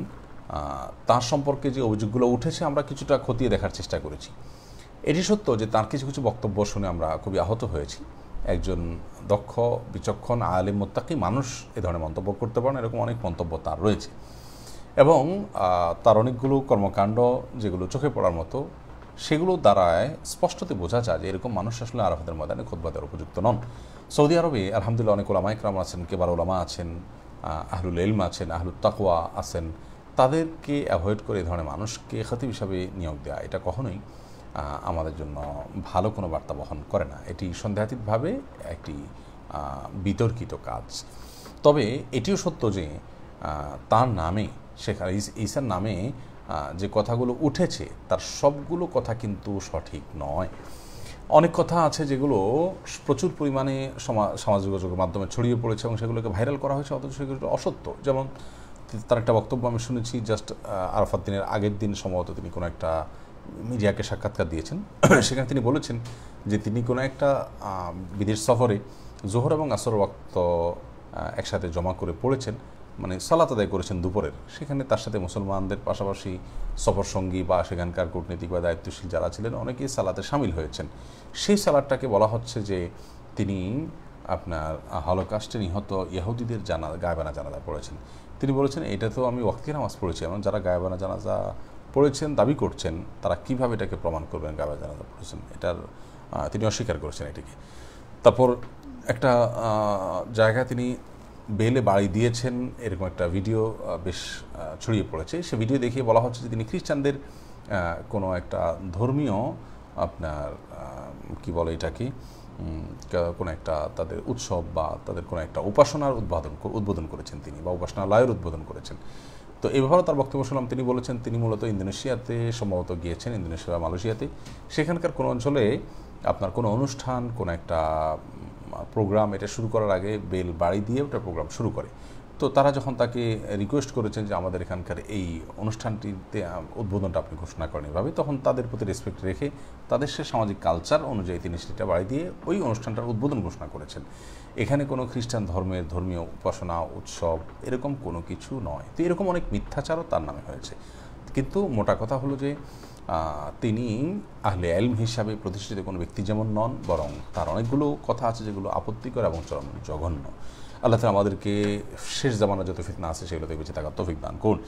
তার সম্পর্কে যে অভিযোগগুলো উঠেছে আমরা কিছুটা খতিয়ে দেখার চেষ্টা করেছি এটি সত্য যে তার কিছু কিছু বক্তব্য শুনে আমরা খুবই আহত হয়েছি একজন দক্ষ বিচক্ষণ আলিম মোত্তাকি মানুষ এ ধরনের মন্তব্য করতে পারেন এরকম অনেক মন্তব্য তার রয়েছে এবং তার অনেকগুলো কর্মকাণ্ড যেগুলো চোখে পড়ার মতো সেগুলো দ্বারায় স্পষ্টতে বোঝা যায় যে এরকম মানুষ আসলে আরাফাতের ময়দানে খোদবাদের উপযুক্ত নন সৌদি আরবে আলহামদুলিল্লাহ অনেক ওলামা ইকরাম আছেন কেবার ওলামা আছেন আহলুল এলম আছেন আহলুল তাকোয়া আছেন তাদেরকে অ্যাভয়েড করে এ ধরনের মানুষকে খতিব হিসাবে নিয়োগ দেওয়া এটা কখনোই আমাদের জন্য ভালো কোনো বার্তা বহন করে না এটি সন্দেহাতীতভাবে একটি বিতর্কিত কাজ তবে এটিও সত্য যে তার নামে শেখ ইসার নামে যে কথাগুলো উঠেছে তার সবগুলো কথা কিন্তু সঠিক নয় অনেক কথা আছে যেগুলো প্রচুর পরিমাণে সমাজ যোগাযোগের মাধ্যমে ছড়িয়ে পড়েছে এবং সেগুলোকে ভাইরাল করা হয়েছে অথচ সেগুলো অসত্য যেমন তার একটা বক্তব্য আমি শুনেছি জাস্ট আরফাত দিনের আগের দিন সম্ভবত তিনি কোনো একটা মিডিয়াকে সাক্ষাৎকার দিয়েছেন সেখানে তিনি বলেছেন যে তিনি কোনো একটা বিদেশ সফরে জোহর এবং আসর বক্ত একসাথে জমা করে পড়েছেন মানে সালাত আদায় করেছেন দুপুরের সেখানে তার সাথে মুসলমানদের পাশাপাশি সফরসঙ্গী বা সেখানকার কূটনীতিক বা দায়িত্বশীল যারা ছিলেন অনেকেই সালাতে সামিল হয়েছেন সেই সালাদটাকে বলা হচ্ছে যে তিনি আপনার হলোকাস্টে নিহত ইহুদিদের জানা গায়বানা জানাজা পড়েছেন তিনি বলেছেন এটা তো আমি ওয়াক্তি নামাজ পড়েছি এবং যারা গায়বানা জানাজা পড়েছেন দাবি করছেন তারা কিভাবে এটাকে প্রমাণ করবেন গায়বানা জানাজা পড়েছেন এটার তিনি অস্বীকার করেছেন এটিকে তারপর একটা জায়গা তিনি বেলে বাড়ি দিয়েছেন এরকম একটা ভিডিও বেশ ছড়িয়ে পড়েছে সে ভিডিও দেখিয়ে বলা হচ্ছে যে তিনি খ্রিস্টানদের কোনো একটা ধর্মীয় আপনার কি বলে এটাকে কোনো একটা তাদের উৎসব বা তাদের কোনো একটা উপাসনার উদ্বোধন উদ্বোধন করেছেন তিনি বা উপাসনা লয়ের উদ্বোধন করেছেন তো এভাবে তার বক্তব্য শুনলাম তিনি বলেছেন তিনি মূলত ইন্দোনেশিয়াতে সম্ভবত গিয়েছেন ইন্দোনেশিয়া মালয়েশিয়াতে সেখানকার কোনো অঞ্চলে আপনার কোনো অনুষ্ঠান কোনো একটা প্রোগ্রাম এটা শুরু করার আগে বেল বাড়ি দিয়ে ওটা প্রোগ্রাম শুরু করে তো তারা যখন তাকে রিকোয়েস্ট করেছেন যে আমাদের এখানকার এই অনুষ্ঠানটিতে উদ্বোধনটা আপনি ঘোষণা করেন এভাবে তখন তাদের প্রতি রেসপেক্ট রেখে তাদের সে সামাজিক কালচার অনুযায়ী তিনি সেটা বাড়ি দিয়ে ওই অনুষ্ঠানটার উদ্বোধন ঘোষণা করেছেন এখানে কোনো খ্রিস্টান ধর্মের ধর্মীয় উপাসনা উৎসব এরকম কোনো কিছু নয় তো এরকম অনেক মিথ্যাচারও তার নামে হয়েছে কিন্তু মোটা কথা হলো যে তিনি আহলে এলম হিসাবে প্রতিষ্ঠিত কোনো ব্যক্তি যেমন নন বরং তার অনেকগুলো কথা আছে যেগুলো আপত্তিকর এবং চরম জঘন্য আল্লাহ তালা আমাদেরকে শেষ জামানা যত ফিতনা আছে সেগুলো থেকে বেঁচে থাকার তৌফিক দান করুন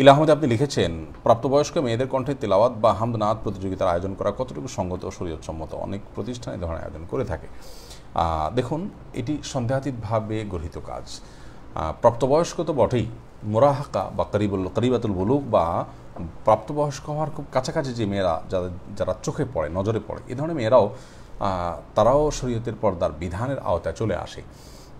ইলা আহমেদ আপনি লিখেছেন প্রাপ্তবয়স্ক মেয়েদের কণ্ঠে তেলাওয়াত বা আহমদনাথ প্রতিযোগিতার আয়োজন করা কতটুকু সঙ্গত ও শরীরসম্মত অনেক প্রতিষ্ঠান এ ধরনের আয়োজন করে থাকে দেখুন এটি সন্দেহাতীতভাবে গঠিত কাজ প্রাপ্তবয়স্ক তো বটেই মোরাহাকা বা করিবুল করিবাতুল বুলুক বা প্রাপ্তবয়স্ক হওয়ার খুব কাছাকাছি যে মেয়েরা যাদের যারা চোখে পড়ে নজরে পড়ে এ ধরনের মেয়েরাও তারাও শরীয়তের পর্দার বিধানের আওতায় চলে আসে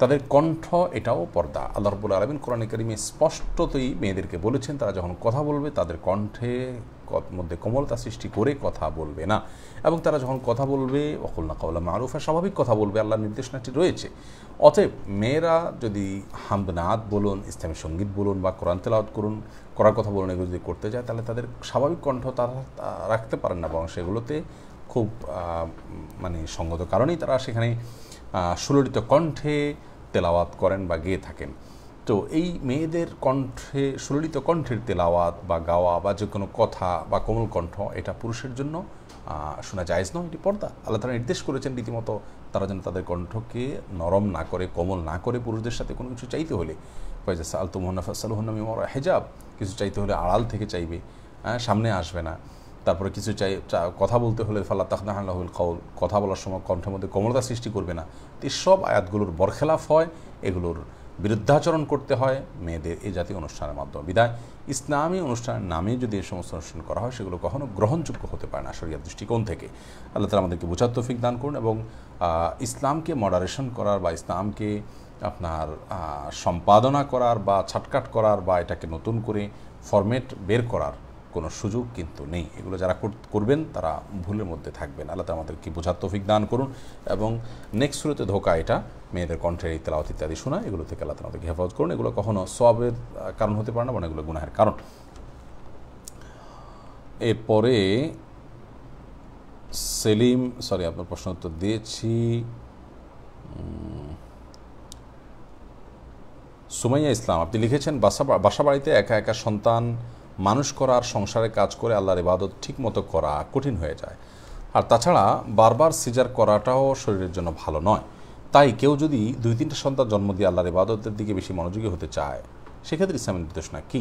তাদের কণ্ঠ এটাও পর্দা আল্লাহ রবুল আলমিন কোরআন করিমে স্পষ্টতই মেয়েদেরকে বলেছেন তারা যখন কথা বলবে তাদের কণ্ঠে মধ্যে কোমলতা সৃষ্টি করে কথা বলবে না এবং তারা যখন কথা বলবে অকুলনা কওলা মারুফা স্বাভাবিক কথা বলবে আল্লাহ নির্দেশনাটি রয়েছে অতএব মেয়েরা যদি হামদনাদ বলুন ইসলামী সঙ্গীত বলুন বা কোরআন তেলাওয়াত করুন করার কথা বলেন এগুলো যদি করতে যায় তাহলে তাদের স্বাভাবিক কণ্ঠ তারা রাখতে পারেন না বরং সেগুলোতে খুব মানে সঙ্গত কারণেই তারা সেখানে সুললিত কণ্ঠে তেলাওয়াত করেন বা গেয়ে থাকেন তো এই মেয়েদের কণ্ঠে সুললিত কণ্ঠের তেলাওয়াত বা গাওয়া বা যে কোনো কথা বা কোমল কণ্ঠ এটা পুরুষের জন্য শোনা যায়জ নয় এটি পর্দা আল্লাহ তারা নির্দেশ করেছেন রীতিমতো তারা যেন তাদের কণ্ঠকে নরম না করে কোমল না করে পুরুষদের সাথে কোনো কিছু চাইতে হলে ফয়জাসা আলতু মোহনাফ সালুহন্না মিমর হেজাব কিছু চাইতে হলে আড়াল থেকে চাইবে হ্যাঁ সামনে আসবে না তারপরে কিছু চাই কথা বলতে হলে ফাল্লা তাহনাহুল কৌল কথা বলার সময় কণ্ঠের মধ্যে কোমলতা সৃষ্টি করবে না তো সব আয়াতগুলোর বরখেলাফ হয় এগুলোর বিরুদ্ধাচরণ করতে হয় মেয়েদের এই জাতীয় অনুষ্ঠানের মাধ্যমে বিদায় ইসলামী অনুষ্ঠানের নামে যদি এই সমস্ত অনুষ্ঠান করা হয় সেগুলো কখনো গ্রহণযোগ্য হতে পারে না শরিয়ার দৃষ্টিকোণ থেকে আল্লাহ তালা আমাদেরকে বোঝার তৌফিক দান করুন এবং ইসলামকে মডারেশন করার বা ইসলামকে আপনার সম্পাদনা করার বা ছাটকাট করার বা এটাকে নতুন করে ফরম্যাট বের করার কোনো সুযোগ কিন্তু নেই এগুলো যারা করবেন তারা ভুলের মধ্যে থাকবেন আল্লাহ আমাদেরকে বোঝার তফিক দান করুন এবং নেক্সট শুরুতে ধোকা এটা মেয়েদের কণ্ঠের এই ইত্যাদি শোনা এগুলো থেকে আল্লাহ আমাদেরকে হেফাজত করুন এগুলো কখনো সবের কারণ হতে পারে না মানে এগুলো গুনাহের কারণ এরপরে সেলিম সরি আপনার প্রশ্ন উত্তর দিয়েছি সুমাইয়া ইসলাম আপনি লিখেছেন বাসা বাসাবাড়িতে একা একা সন্তান মানুষ করা আর সংসারে কাজ করে আল্লাহর ইবাদত ঠিকমতো করা কঠিন হয়ে যায় আর তাছাড়া বারবার সিজার করাটাও শরীরের জন্য ভালো নয় তাই কেউ যদি দুই তিনটা সন্তান জন্ম দিয়ে আল্লাহর ইবাদতের দিকে বেশি মনোযোগী হতে চায় সেক্ষেত্রে ইসলামের নির্দেশনা কী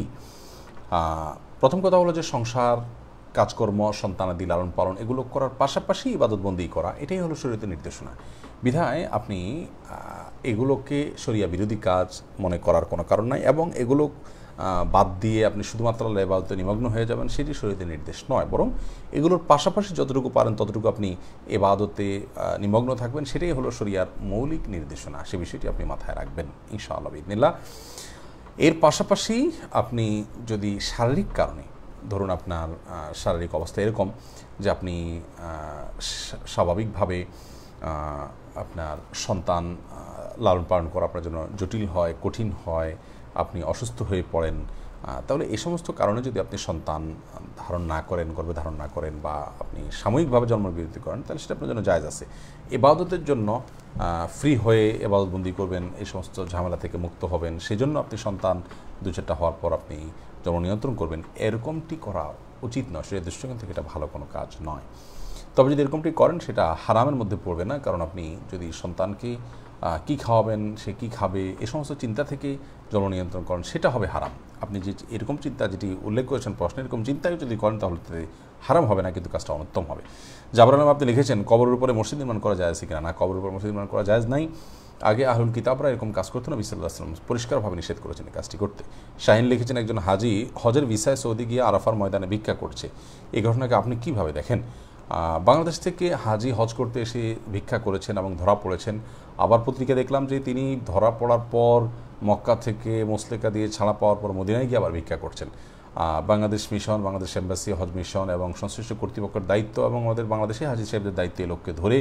প্রথম কথা হলো যে সংসার কাজকর্ম সন্তানাদি লালন পালন এগুলো করার পাশাপাশি ইবাদতবন্দি করা এটাই হলো শরীরের নির্দেশনা বিধায় আপনি এগুলোকে সরিয়া বিরোধী কাজ মনে করার কোনো কারণ নাই এবং এগুলো বাদ দিয়ে আপনি শুধুমাত্র লেবাউতে নিমগ্ন হয়ে যাবেন সেটি শরীরে নির্দেশ নয় বরং এগুলোর পাশাপাশি যতটুকু পারেন ততটুকু আপনি এবাদতে নিমগ্ন থাকবেন সেটাই হলো শরিয়ার মৌলিক নির্দেশনা সে বিষয়টি আপনি মাথায় রাখবেন ইনশাআল্লাহ ইদিনিল্লা এর পাশাপাশি আপনি যদি শারীরিক কারণে ধরুন আপনার শারীরিক অবস্থা এরকম যে আপনি স্বাভাবিকভাবে আপনার সন্তান লালন পালন করা আপনার জন্য জটিল হয় কঠিন হয় আপনি অসুস্থ হয়ে পড়েন তাহলে এই সমস্ত কারণে যদি আপনি সন্তান ধারণ না করেন গর্ভে ধারণ না করেন বা আপনি সাময়িকভাবে জন্মবিরতি করেন তাহলে সেটা আপনার জন্য জায়জ আছে এবাদতের জন্য ফ্রি হয়ে এবাদতবন্দি করবেন এই সমস্ত ঝামেলা থেকে মুক্ত হবেন সেই জন্য আপনি সন্তান দু চারটা হওয়ার পর আপনি জন্ম নিয়ন্ত্রণ করবেন এরকমটি করা উচিত নয় সে দৃষ্টিকোণ থেকে এটা ভালো কোনো কাজ নয় তবে যদি এরকমটি করেন সেটা হারামের মধ্যে পড়বে না কারণ আপনি যদি সন্তানকে কি খাওয়াবেন সে কি খাবে এ সমস্ত চিন্তা থেকে জল নিয়ন্ত্রণ করেন সেটা হবে হারাম আপনি যে এরকম চিন্তা যেটি উল্লেখ করেছেন প্রশ্নে এরকম চিন্তায় যদি করেন তাহলে হারাম হবে না কিন্তু কাজটা অনুত্তম হবে জাবর আলম আপনি লিখেছেন কবরের উপরে মসজিদ নির্মাণ করা যায় কিনা না কবরের উপর মসজিদ নির্মাণ করা যায় নাই আগে আহলুল কিতাবরা এরকম কাজ করতো না বিসাল্লাহ আসলাম পরিষ্কারভাবে নিষেধ করেছেন কাজটি করতে শাহিন লিখেছেন একজন হাজি হজের ভিসায় সৌদি গিয়ে আরাফার ময়দানে ভিক্ষা করছে এই ঘটনাকে আপনি কিভাবে দেখেন বাংলাদেশ থেকে হাজি হজ করতে এসে ভিক্ষা করেছেন এবং ধরা পড়েছেন আবার পত্রিকা দেখলাম যে তিনি ধরা পড়ার পর মক্কা থেকে মোসলেকা দিয়ে ছাড়া পাওয়ার পর মদিনায় গিয়ে আবার ভিক্ষা করছেন Bangladesh mission Bangladesh embassy Hajj mission এবং সংশ্লিষ্ট কর্তৃপক্ষের দায়িত্ব এবং আমাদের বাংলাদেশে হাজি সাহেবদের দায়িত্ব এই লোককে ধরে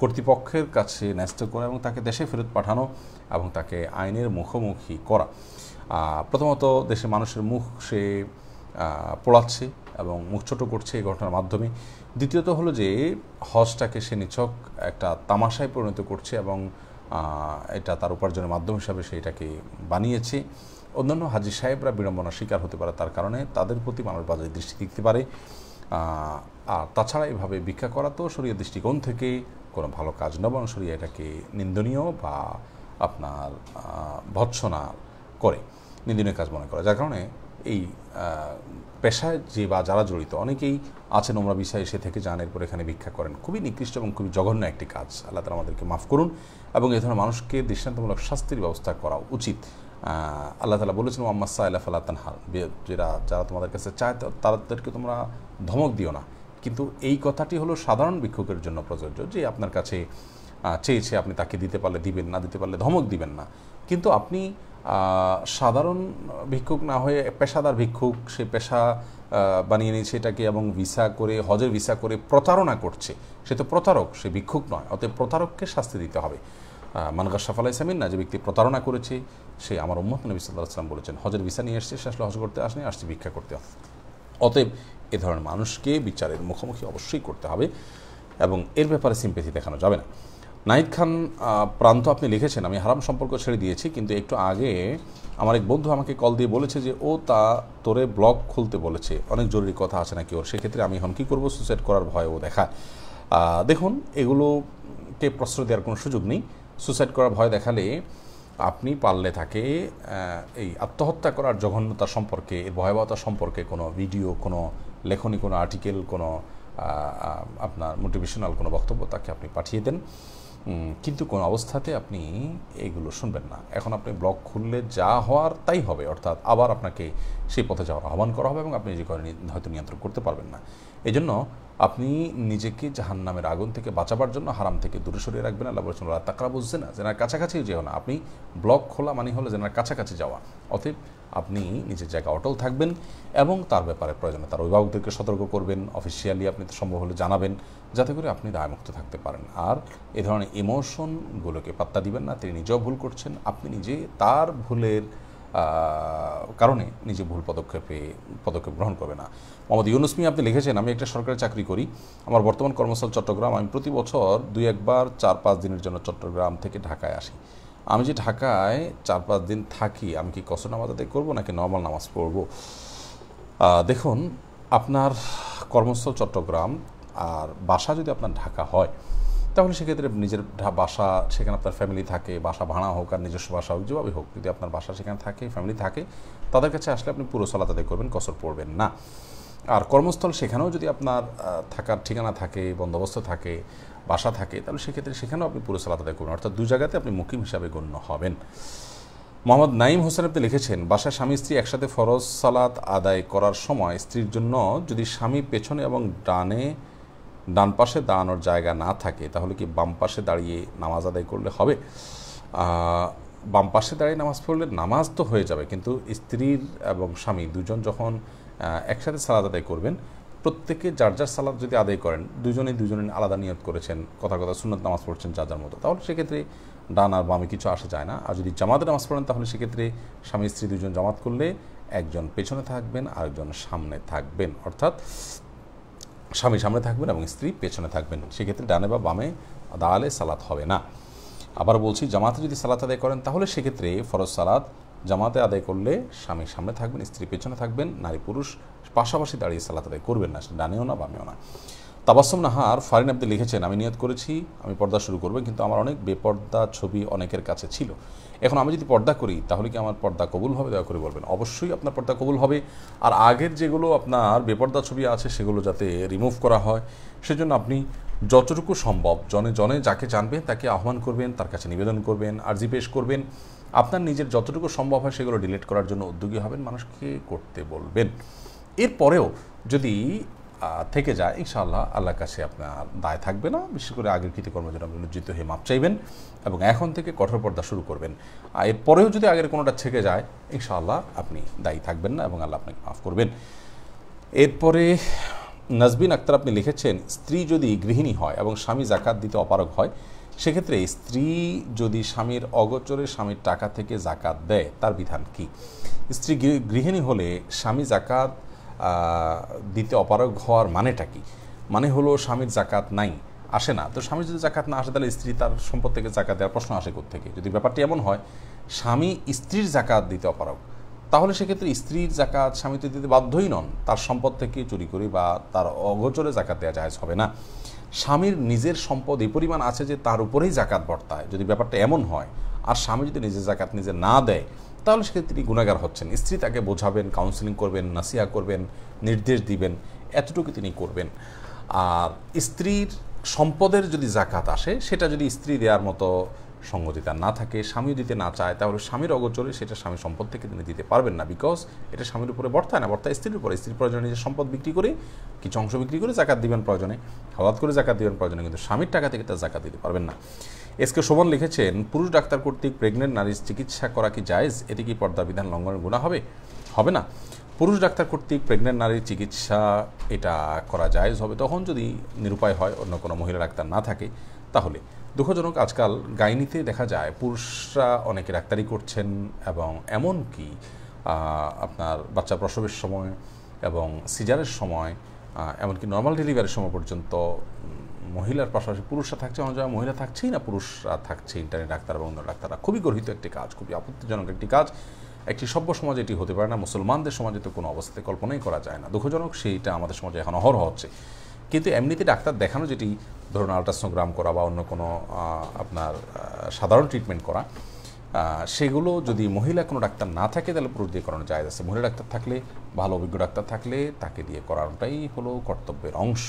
কর্তৃপক্ষের কাছে ন্যস্ত করা এবং তাকে দেশে ফেরত পাঠানো এবং তাকে আইনের মুখোমুখি করা প্রথমত দেশে মানুষের মুখ সে পোড়াচ্ছে এবং মুখ ছোটো করছে এই ঘটনার মাধ্যমে দ্বিতীয়ত হলো যে হজটাকে সে নিছক একটা তামাশায় পরিণত করছে এবং এটা তার উপার্জনের মাধ্যম হিসাবে সে এটাকে বানিয়েছে অন্যান্য হাজি সাহেবরা বিড়ম্বনার শিকার হতে পারে তার কারণে তাদের প্রতি মানুষ বাজারে দৃষ্টি দিতে পারে আর তাছাড়া এভাবে ভিক্ষা করা তো শরীয় দৃষ্টিকোণ থেকে কোনো ভালো কাজ নব বরং শরীয় এটাকে নিন্দনীয় বা আপনার ভৎসনা করে নিন্দনীয় কাজ মনে করে যার কারণে এই পেশায় যে বা যারা জড়িত অনেকেই আছেন ওমরা বিষয় এসে থেকে যান এরপর এখানে ভিক্ষা করেন খুবই নিকৃষ্ট এবং খুবই জঘন্য একটি কাজ আল্লাহ তালা আমাদেরকে মাফ করুন এবং এ ধরনের মানুষকে দৃষ্টান্তমূলক শাস্তির ব্যবস্থা করা উচিত আল্লাহ তালা বলেছেন মোহাম্মদ আল্লাহ ফাল তানহাল যারা যারা তোমাদের কাছে চায় তাদেরকে তোমরা ধমক দিও না কিন্তু এই কথাটি হলো সাধারণ ভিক্ষুকের জন্য প্রযোজ্য যে আপনার কাছে চেয়েছে আপনি তাকে দিতে পারলে দিবেন না দিতে পারলে ধমক দিবেন না কিন্তু আপনি সাধারণ ভিক্ষুক না হয়ে পেশাদার ভিক্ষুক সে পেশা বানিয়ে নিয়েছে এটাকে এবং ভিসা করে হজের ভিসা করে প্রতারণা করছে সে তো প্রতারক সে ভিক্ষুক নয় অতএব প্রতারককে শাস্তি দিতে হবে মানগা সাফাল ইসামিন না যে ব্যক্তি প্রতারণা করেছে সে আমার উম্মত নবী সাল্লাহ আসলাম বলেছেন হজের ভিসা নিয়ে এসছে সে আসলে হজ করতে আসনি আসছে ভিক্ষা করতে অতএব এ ধরনের মানুষকে বিচারের মুখোমুখি অবশ্যই করতে হবে এবং এর ব্যাপারে সিম্পেথি দেখানো যাবে না নাহিদ খান প্রান্ত আপনি লিখেছেন আমি হারাম সম্পর্ক ছেড়ে দিয়েছি কিন্তু একটু আগে আমার এক বন্ধু আমাকে কল দিয়ে বলেছে যে ও তা তোরে ব্লগ খুলতে বলেছে অনেক জরুরি কথা আছে নাকি ওর সেক্ষেত্রে আমি এখন কী করবো সুসাইড করার ভয় ও দেখা দেখুন এগুলোকে প্রশ্রয় দেওয়ার কোনো সুযোগ নেই সুসাইড করার ভয় দেখালে আপনি পারলে তাকে এই আত্মহত্যা করার জঘন্যতা সম্পর্কে এর ভয়াবহতা সম্পর্কে কোনো ভিডিও কোনো লেখনী কোনো আর্টিকেল কোনো আপনার মোটিভেশনাল কোনো বক্তব্য তাকে আপনি পাঠিয়ে দেন কিন্তু কোন অবস্থাতে আপনি এগুলো শুনবেন না এখন আপনি ব্লগ খুললে যা হওয়ার তাই হবে অর্থাৎ আবার আপনাকে সেই পথে যাওয়ার আহ্বান করা হবে এবং আপনি যে হয়তো নিয়ন্ত্রণ করতে পারবেন না এই জন্য আপনি নিজেকে জাহান নামের আগুন থেকে বাঁচাবার জন্য হারাম থেকে দূরে সরিয়ে রাখবেন আল্লাহ বলেছেন আল্লাহ তাকরা বুঝছে না যেনার কাছাকাছি যেও না আপনি ব্লক খোলা মানে হলো যেনার কাছাকাছি যাওয়া অতএব আপনি নিজের জায়গা অটল থাকবেন এবং তার ব্যাপারে প্রয়োজনে তার অভিভাবকদেরকে সতর্ক করবেন অফিসিয়ালি আপনি সম্ভব হলে জানাবেন যাতে করে আপনি দায়মুক্ত থাকতে পারেন আর এ ধরনের ইমোশনগুলোকে পাত্তা দিবেন না তিনি নিজেও ভুল করছেন আপনি নিজে তার ভুলের কারণে নিজে ভুল পদক্ষেপে পদক্ষেপ গ্রহণ করবে না মোহাম্মদ ইউনুস মিয়া আপনি লিখেছেন আমি একটা সরকারি চাকরি করি আমার বর্তমান কর্মস্থল চট্টগ্রাম আমি প্রতি বছর দুই একবার চার পাঁচ দিনের জন্য চট্টগ্রাম থেকে ঢাকায় আসি আমি যে ঢাকায় চার পাঁচ দিন থাকি আমি কি কসর নামাজ আদায় করবো নাকি নর্মাল নামাজ পড়ব দেখুন আপনার কর্মস্থল চট্টগ্রাম আর বাসা যদি আপনার ঢাকা হয় তাহলে সেক্ষেত্রে নিজের বাসা সেখানে আপনার ফ্যামিলি থাকে বাসা ভাড়া হোক আর নিজস্ব বাসা হোক যেভাবে হোক যদি আপনার বাসা সেখানে থাকে ফ্যামিলি থাকে তাদের কাছে আসলে আপনি পুরো সলাত আদায় করবেন কসর পড়বেন না আর কর্মস্থল সেখানেও যদি আপনার থাকার ঠিকানা থাকে বন্দোবস্ত থাকে বাসা থাকে তাহলে সেক্ষেত্রে সেখানেও আপনি পুরো সালাত আদায় করবেন অর্থাৎ দু জায়গাতে আপনি মুকিম হিসাবে গণ্য হবেন মোহাম্মদ নাইম হোসেন আপনি লিখেছেন বাসায় স্বামী স্ত্রী একসাথে ফরজ সালাত আদায় করার সময় স্ত্রীর জন্য যদি স্বামী পেছনে এবং ডানে ডান পাশে দাঁড়ানোর জায়গা না থাকে তাহলে কি বাম পাশে দাঁড়িয়ে নামাজ আদায় করলে হবে বাম পাশে দাঁড়িয়ে নামাজ পড়লে নামাজ তো হয়ে যাবে কিন্তু স্ত্রীর এবং স্বামী দুজন যখন একসাথে সালাদ আদায় করবেন প্রত্যেকে যার যার সালাদ যদি আদায় করেন দুজনেই দুজনে আলাদা নিয়ত করেছেন কথা কথা সুন্নত নামাজ পড়ছেন যার যার মতো তাহলে সেক্ষেত্রে ডান আর বামে কিছু আসা যায় না আর যদি জামাতে নামাজ পড়েন তাহলে সেক্ষেত্রে স্বামী স্ত্রী দুজন জামাত করলে একজন পেছনে থাকবেন আরেকজন সামনে থাকবেন অর্থাৎ স্বামী সামনে থাকবেন এবং স্ত্রী পেছনে থাকবেন সেক্ষেত্রে ডানে বা বামে দাঁড়ালে সালাত হবে না আবার বলছি জামাতে যদি সালাত আদায় করেন তাহলে সেক্ষেত্রে ফরজ সালাত জামাতে আদায় করলে স্বামী সামনে থাকবেন স্ত্রী পেছনে থাকবেন নারী পুরুষ পাশাপাশি দাঁড়িয়ে সালাত আদায় করবেন না ডানেও না বামেও না তাবাসম নাহার ফারিন আব্দি লিখেছেন আমি নিয়ত করেছি আমি পর্দা শুরু করব কিন্তু আমার অনেক বেপর্দা ছবি অনেকের কাছে ছিল এখন আমি যদি পর্দা করি তাহলে কি আমার পর্দা কবুল হবে দয়া করে বলবেন অবশ্যই আপনার পর্দা কবুল হবে আর আগের যেগুলো আপনার বেপর্দা ছবি আছে সেগুলো যাতে রিমুভ করা হয় সেজন্য আপনি যতটুকু সম্ভব জনে জনে যাকে জানবেন তাকে আহ্বান করবেন তার কাছে নিবেদন করবেন আর্জি পেশ করবেন আপনার নিজের যতটুকু সম্ভব হয় সেগুলো ডিলিট করার জন্য উদ্যোগী হবেন মানুষকে করতে বলবেন এরপরেও যদি থেকে যায় ইনশাআল্লাহ আল্লাহর কাছে আপনার দায় থাকবে না বিশেষ করে আগের কৃতিকর্মের জন্য আপনি লজ্জিত হয়ে মাপ চাইবেন এবং এখন থেকে কঠোর পর্দা শুরু করবেন আর এরপরেও যদি আগের কোনোটা থেকে যায় ইনশাআল্লাহ আপনি দায়ী থাকবেন না এবং আল্লাহ আপনাকে মাফ করবেন এরপরে নাজবিন আক্তার আপনি লিখেছেন স্ত্রী যদি গৃহিণী হয় এবং স্বামী জাকাত দিতে অপারগ হয় সেক্ষেত্রে স্ত্রী যদি স্বামীর অগোচরে স্বামীর টাকা থেকে জাকাত দেয় তার বিধান কি স্ত্রী গৃহিণী হলে স্বামী জাকাত দিতে অপারগ হওয়ার মানেটা কি মানে হলো স্বামীর জাকাত নাই আসে না তো স্বামী যদি জাকাত না আসে তাহলে স্ত্রী তার সম্পদ থেকে জাকাত দেওয়ার প্রশ্ন আসে থেকে যদি ব্যাপারটি এমন হয় স্বামী স্ত্রীর জাকাত দিতে অপারগ তাহলে সেক্ষেত্রে স্ত্রীর জাকাত স্বামী তো দিতে বাধ্যই নন তার সম্পদ থেকে চুরি করে বা তার অগোচরে জাকাত দেওয়া জায়জ হবে না স্বামীর নিজের সম্পদ এই পরিমাণ আছে যে তার উপরেই জাকাত বর্তায় যদি ব্যাপারটা এমন হয় আর স্বামী যদি নিজের জাকাত নিজে না দেয় তাহলে সেক্ষেত্রে তিনি গুণাগার হচ্ছেন স্ত্রী তাকে বোঝাবেন কাউন্সিলিং করবেন নাসিয়া করবেন নির্দেশ দিবেন এতটুকু তিনি করবেন আর স্ত্রীর সম্পদের যদি জাকাত আসে সেটা যদি স্ত্রী দেওয়ার মতো সঙ্গতিতা না থাকে স্বামী দিতে না চায় তাহলে স্বামীর অগোচরে সেটা স্বামী সম্পদ থেকে তিনি দিতে পারবেন না বিকজ এটা স্বামীর উপরে বর্তায় না বর্তায় স্ত্রীর উপরে স্ত্রীর প্রয়োজনে যে সম্পদ বিক্রি করে কিছু অংশ বিক্রি করে জাকাত দিবেন প্রয়োজনে হওয়াত করে জাকাত দিবেন প্রয়োজনে কিন্তু স্বামীর টাকা থেকে তার জাকাত দিতে পারবেন না এসকে শোভন লিখেছেন পুরুষ ডাক্তার কর্তৃক প্রেগনেন্ট নারীর চিকিৎসা করা কি জায়েজ এটি কি পর্দা বিধান লঙ্ঘনের গুণা হবে হবে না পুরুষ ডাক্তার কর্তৃক প্রেগনেন্ট নারীর চিকিৎসা এটা করা জায়জ হবে তখন যদি নিরুপায় হয় অন্য কোনো মহিলা ডাক্তার না থাকে তাহলে দুঃখজনক আজকাল গাইনিতে দেখা যায় পুরুষরা অনেকে ডাক্তারি করছেন এবং এমন কি আপনার বাচ্চা প্রসবের সময় এবং সিজারের সময় এমনকি নর্মাল ডেলিভারির সময় পর্যন্ত মহিলার পাশাপাশি পুরুষরা থাকছে অনেক জায়গায় মহিলা থাকছেই না পুরুষরা থাকছে ইন্টারনেট ডাক্তার এবং অন্য ডাক্তাররা খুবই গর্হিত একটি কাজ খুবই আপত্তিজনক একটি কাজ একটি সভ্য সমাজ এটি হতে পারে না মুসলমানদের সমাজে তো কোনো অবস্থাতে কল্পনাই করা যায় না দুঃখজনক সেইটা আমাদের সমাজে এখন অহর হচ্ছে কিন্তু এমনিতে ডাক্তার দেখানো যেটি ধরুন আলট্রাসোনোগ্রাম করা বা অন্য কোনো আপনার সাধারণ ট্রিটমেন্ট করা সেগুলো যদি মহিলা কোনো ডাক্তার না থাকে তাহলে পুরুষ দিয়ে করানো যায় আছে মহিলা ডাক্তার থাকলে ভালো অভিজ্ঞ ডাক্তার থাকলে তাকে দিয়ে করানোটাই হলো কর্তব্যের অংশ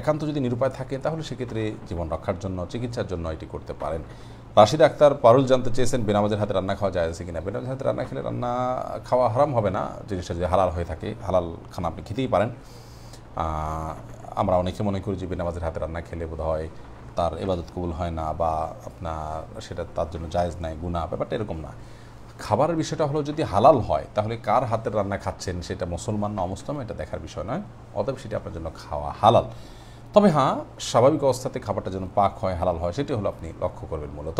একান্ত যদি নিরুপায় থাকে তাহলে সেক্ষেত্রে জীবন রক্ষার জন্য চিকিৎসার জন্য এটি করতে পারেন রাশিদ আক্তার পারুল জানতে চেয়েছেন বেনামাজের হাতে রান্না খাওয়া যায় আছে কিনা বেনামাজের হাতে রান্না খেলে রান্না খাওয়া হারাম হবে না জিনিসটা যদি হালাল হয়ে থাকে হালাল খানা আপনি খেতেই পারেন আমরা অনেকে মনে করি যে বেনামাজের হাতে রান্না খেলে বোধ হয় তার এবাদত কবুল হয় না বা আপনার সেটা তার জন্য জায়েজ নাই গুণা ব্যাপারটা এরকম না খাবারের বিষয়টা হলো যদি হালাল হয় তাহলে কার হাতের রান্না খাচ্ছেন সেটা মুসলমান না অমুসলাম এটা দেখার বিষয় নয় অতএব সেটা আপনার জন্য খাওয়া হালাল তবে হ্যাঁ স্বাভাবিক অবস্থাতে খাবারটা যেন পাক হয় হালাল হয় সেটি হলো আপনি লক্ষ্য করবেন মূলত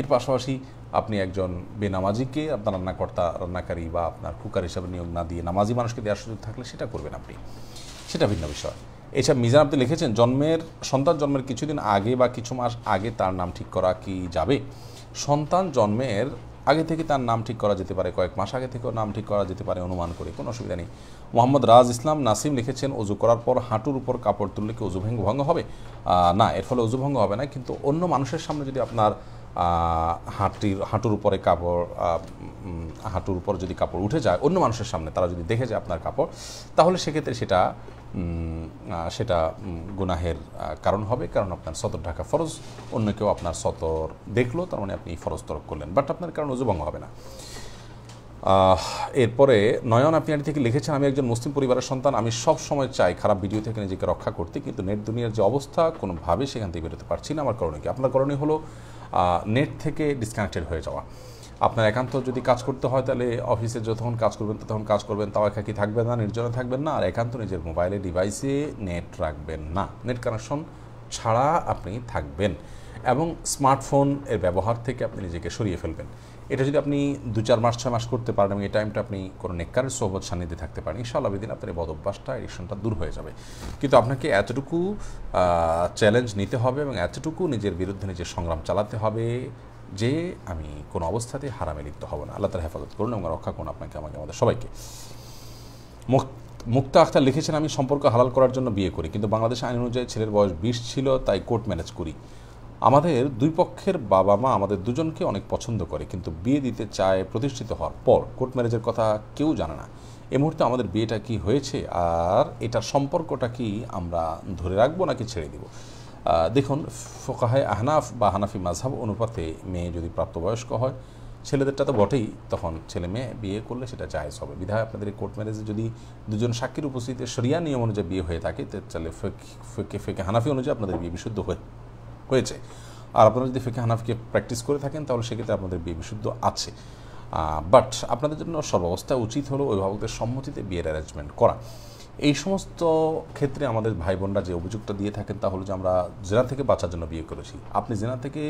এর পাশাপাশি আপনি একজন বেনামাজিকে আপনার রান্নাকর্তা রান্নাকারী বা আপনার কুকার হিসাবে নিয়োগ না দিয়ে নামাজি মানুষকে দেওয়ার সুযোগ থাকলে সেটা করবেন আপনি সেটা ভিন্ন বিষয় এছাড়া মিজান আপনি লিখেছেন জন্মের সন্তান জন্মের কিছুদিন আগে বা কিছু মাস আগে তার নাম ঠিক করা কি যাবে সন্তান জন্মের আগে থেকে তার নাম ঠিক করা যেতে পারে কয়েক মাস আগে থেকেও নাম ঠিক করা যেতে পারে অনুমান করে কোনো অসুবিধা নেই মোহাম্মদ রাজ ইসলাম নাসিম লিখেছেন অজু করার পর হাঁটুর উপর কাপড় তুললে কি অজু ভঙ্গ ভঙ্গ হবে না এর ফলে অজু ভঙ্গ হবে না কিন্তু অন্য মানুষের সামনে যদি আপনার হাঁটির হাঁটুর উপরে কাপড় হাঁটুর উপর যদি কাপড় উঠে যায় অন্য মানুষের সামনে তারা যদি দেখে যায় আপনার কাপড় তাহলে সেক্ষেত্রে সেটা সেটা গুনাহের কারণ হবে কারণ আপনার সতর ঢাকা ফরজ অন্য কেউ আপনার সতর দেখলো তার মানে আপনি ফরজ তরক করলেন বাট আপনার কারণ উজুভঙ্গ হবে না এরপরে নয়ন আপনি আর থেকে লিখেছেন আমি একজন মুসলিম পরিবারের সন্তান আমি সব সময় চাই খারাপ ভিডিও থেকে নিজেকে রক্ষা করতে কিন্তু নেট দুনিয়ার যে অবস্থা কোনোভাবে সেখান থেকে বেরোতে পারছি না আমার কারণে কি আপনার কারণে হলো নেট থেকে ডিসকানেক্টেড হয়ে যাওয়া আপনার একান্ত যদি কাজ করতে হয় তাহলে অফিসে যখন কাজ করবেন তখন কাজ করবেন তাও একা কি থাকবেন না নির্জনে থাকবেন না আর একান্ত নিজের মোবাইলে ডিভাইসে নেট রাখবেন না নেট কানেকশন ছাড়া আপনি থাকবেন এবং স্মার্টফোন এর ব্যবহার থেকে আপনি নিজেকে সরিয়ে ফেলবেন এটা যদি আপনি দু চার মাস ছয় মাস করতে পারেন এবং এই টাইমটা আপনি কোনো নেককারের সোহবত সান্নিধ্যে থাকতে পারেন ইনশাল্লাহ বিদিন আপনার এই বদভ্যাসটা এডিকশনটা দূর হয়ে যাবে কিন্তু আপনাকে এতটুকু চ্যালেঞ্জ নিতে হবে এবং এতটুকু নিজের বিরুদ্ধে নিজের সংগ্রাম চালাতে হবে যে আমি কোনো অবস্থাতে হারামে লিপ্ত হব না আল্লাহ তালা হেফাজত করুন আমরা রক্ষা করুন আপনাকে আমাকে আমাদের সবাইকে মুক্তা আখতার লিখেছেন আমি সম্পর্ক হালাল করার জন্য বিয়ে করি কিন্তু বাংলাদেশ আইন অনুযায়ী ছেলের বয়স বিশ ছিল তাই কোর্ট ম্যানেজ করি আমাদের দুই পক্ষের বাবা মা আমাদের দুজনকে অনেক পছন্দ করে কিন্তু বিয়ে দিতে চায় প্রতিষ্ঠিত হওয়ার পর কোর্ট ম্যারেজের কথা কেউ জানে না এ মুহূর্তে আমাদের বিয়েটা কি হয়েছে আর এটার সম্পর্কটা কি আমরা ধরে রাখবো নাকি ছেড়ে দিব দেখুন ফোকাহায় আহনাফ বা হানাফি মাঝহাব অনুপাতে মেয়ে যদি প্রাপ্তবয়স্ক হয় ছেলেদেরটা তো বটেই তখন ছেলে মেয়ে বিয়ে করলে সেটা জায়জ হবে বিধায় আপনাদের কোর্ট ম্যারেজে যদি দুজন সাক্ষীর উপস্থিতিতে সরিয়া নিয়ম অনুযায়ী বিয়ে হয়ে থাকে তাহলে ফেকে ফেকে হানাফি অনুযায়ী আপনাদের বিয়ে বিশুদ্ধ হয়ে হয়েছে আর আপনারা যদি ফেকে হানাফিকে প্র্যাকটিস করে থাকেন তাহলে সেক্ষেত্রে আপনাদের বিয়ে বিশুদ্ধ আছে বাট আপনাদের জন্য অবস্থা উচিত হলো অভিভাবকদের সম্মতিতে বিয়ের অ্যারেঞ্জমেন্ট করা এই সমস্ত ক্ষেত্রে আমাদের ভাই বোনরা যে অভিযোগটা দিয়ে থাকেন তা হলো যে আমরা জেনা থেকে বাঁচার জন্য বিয়ে করেছি আপনি জেনা থেকে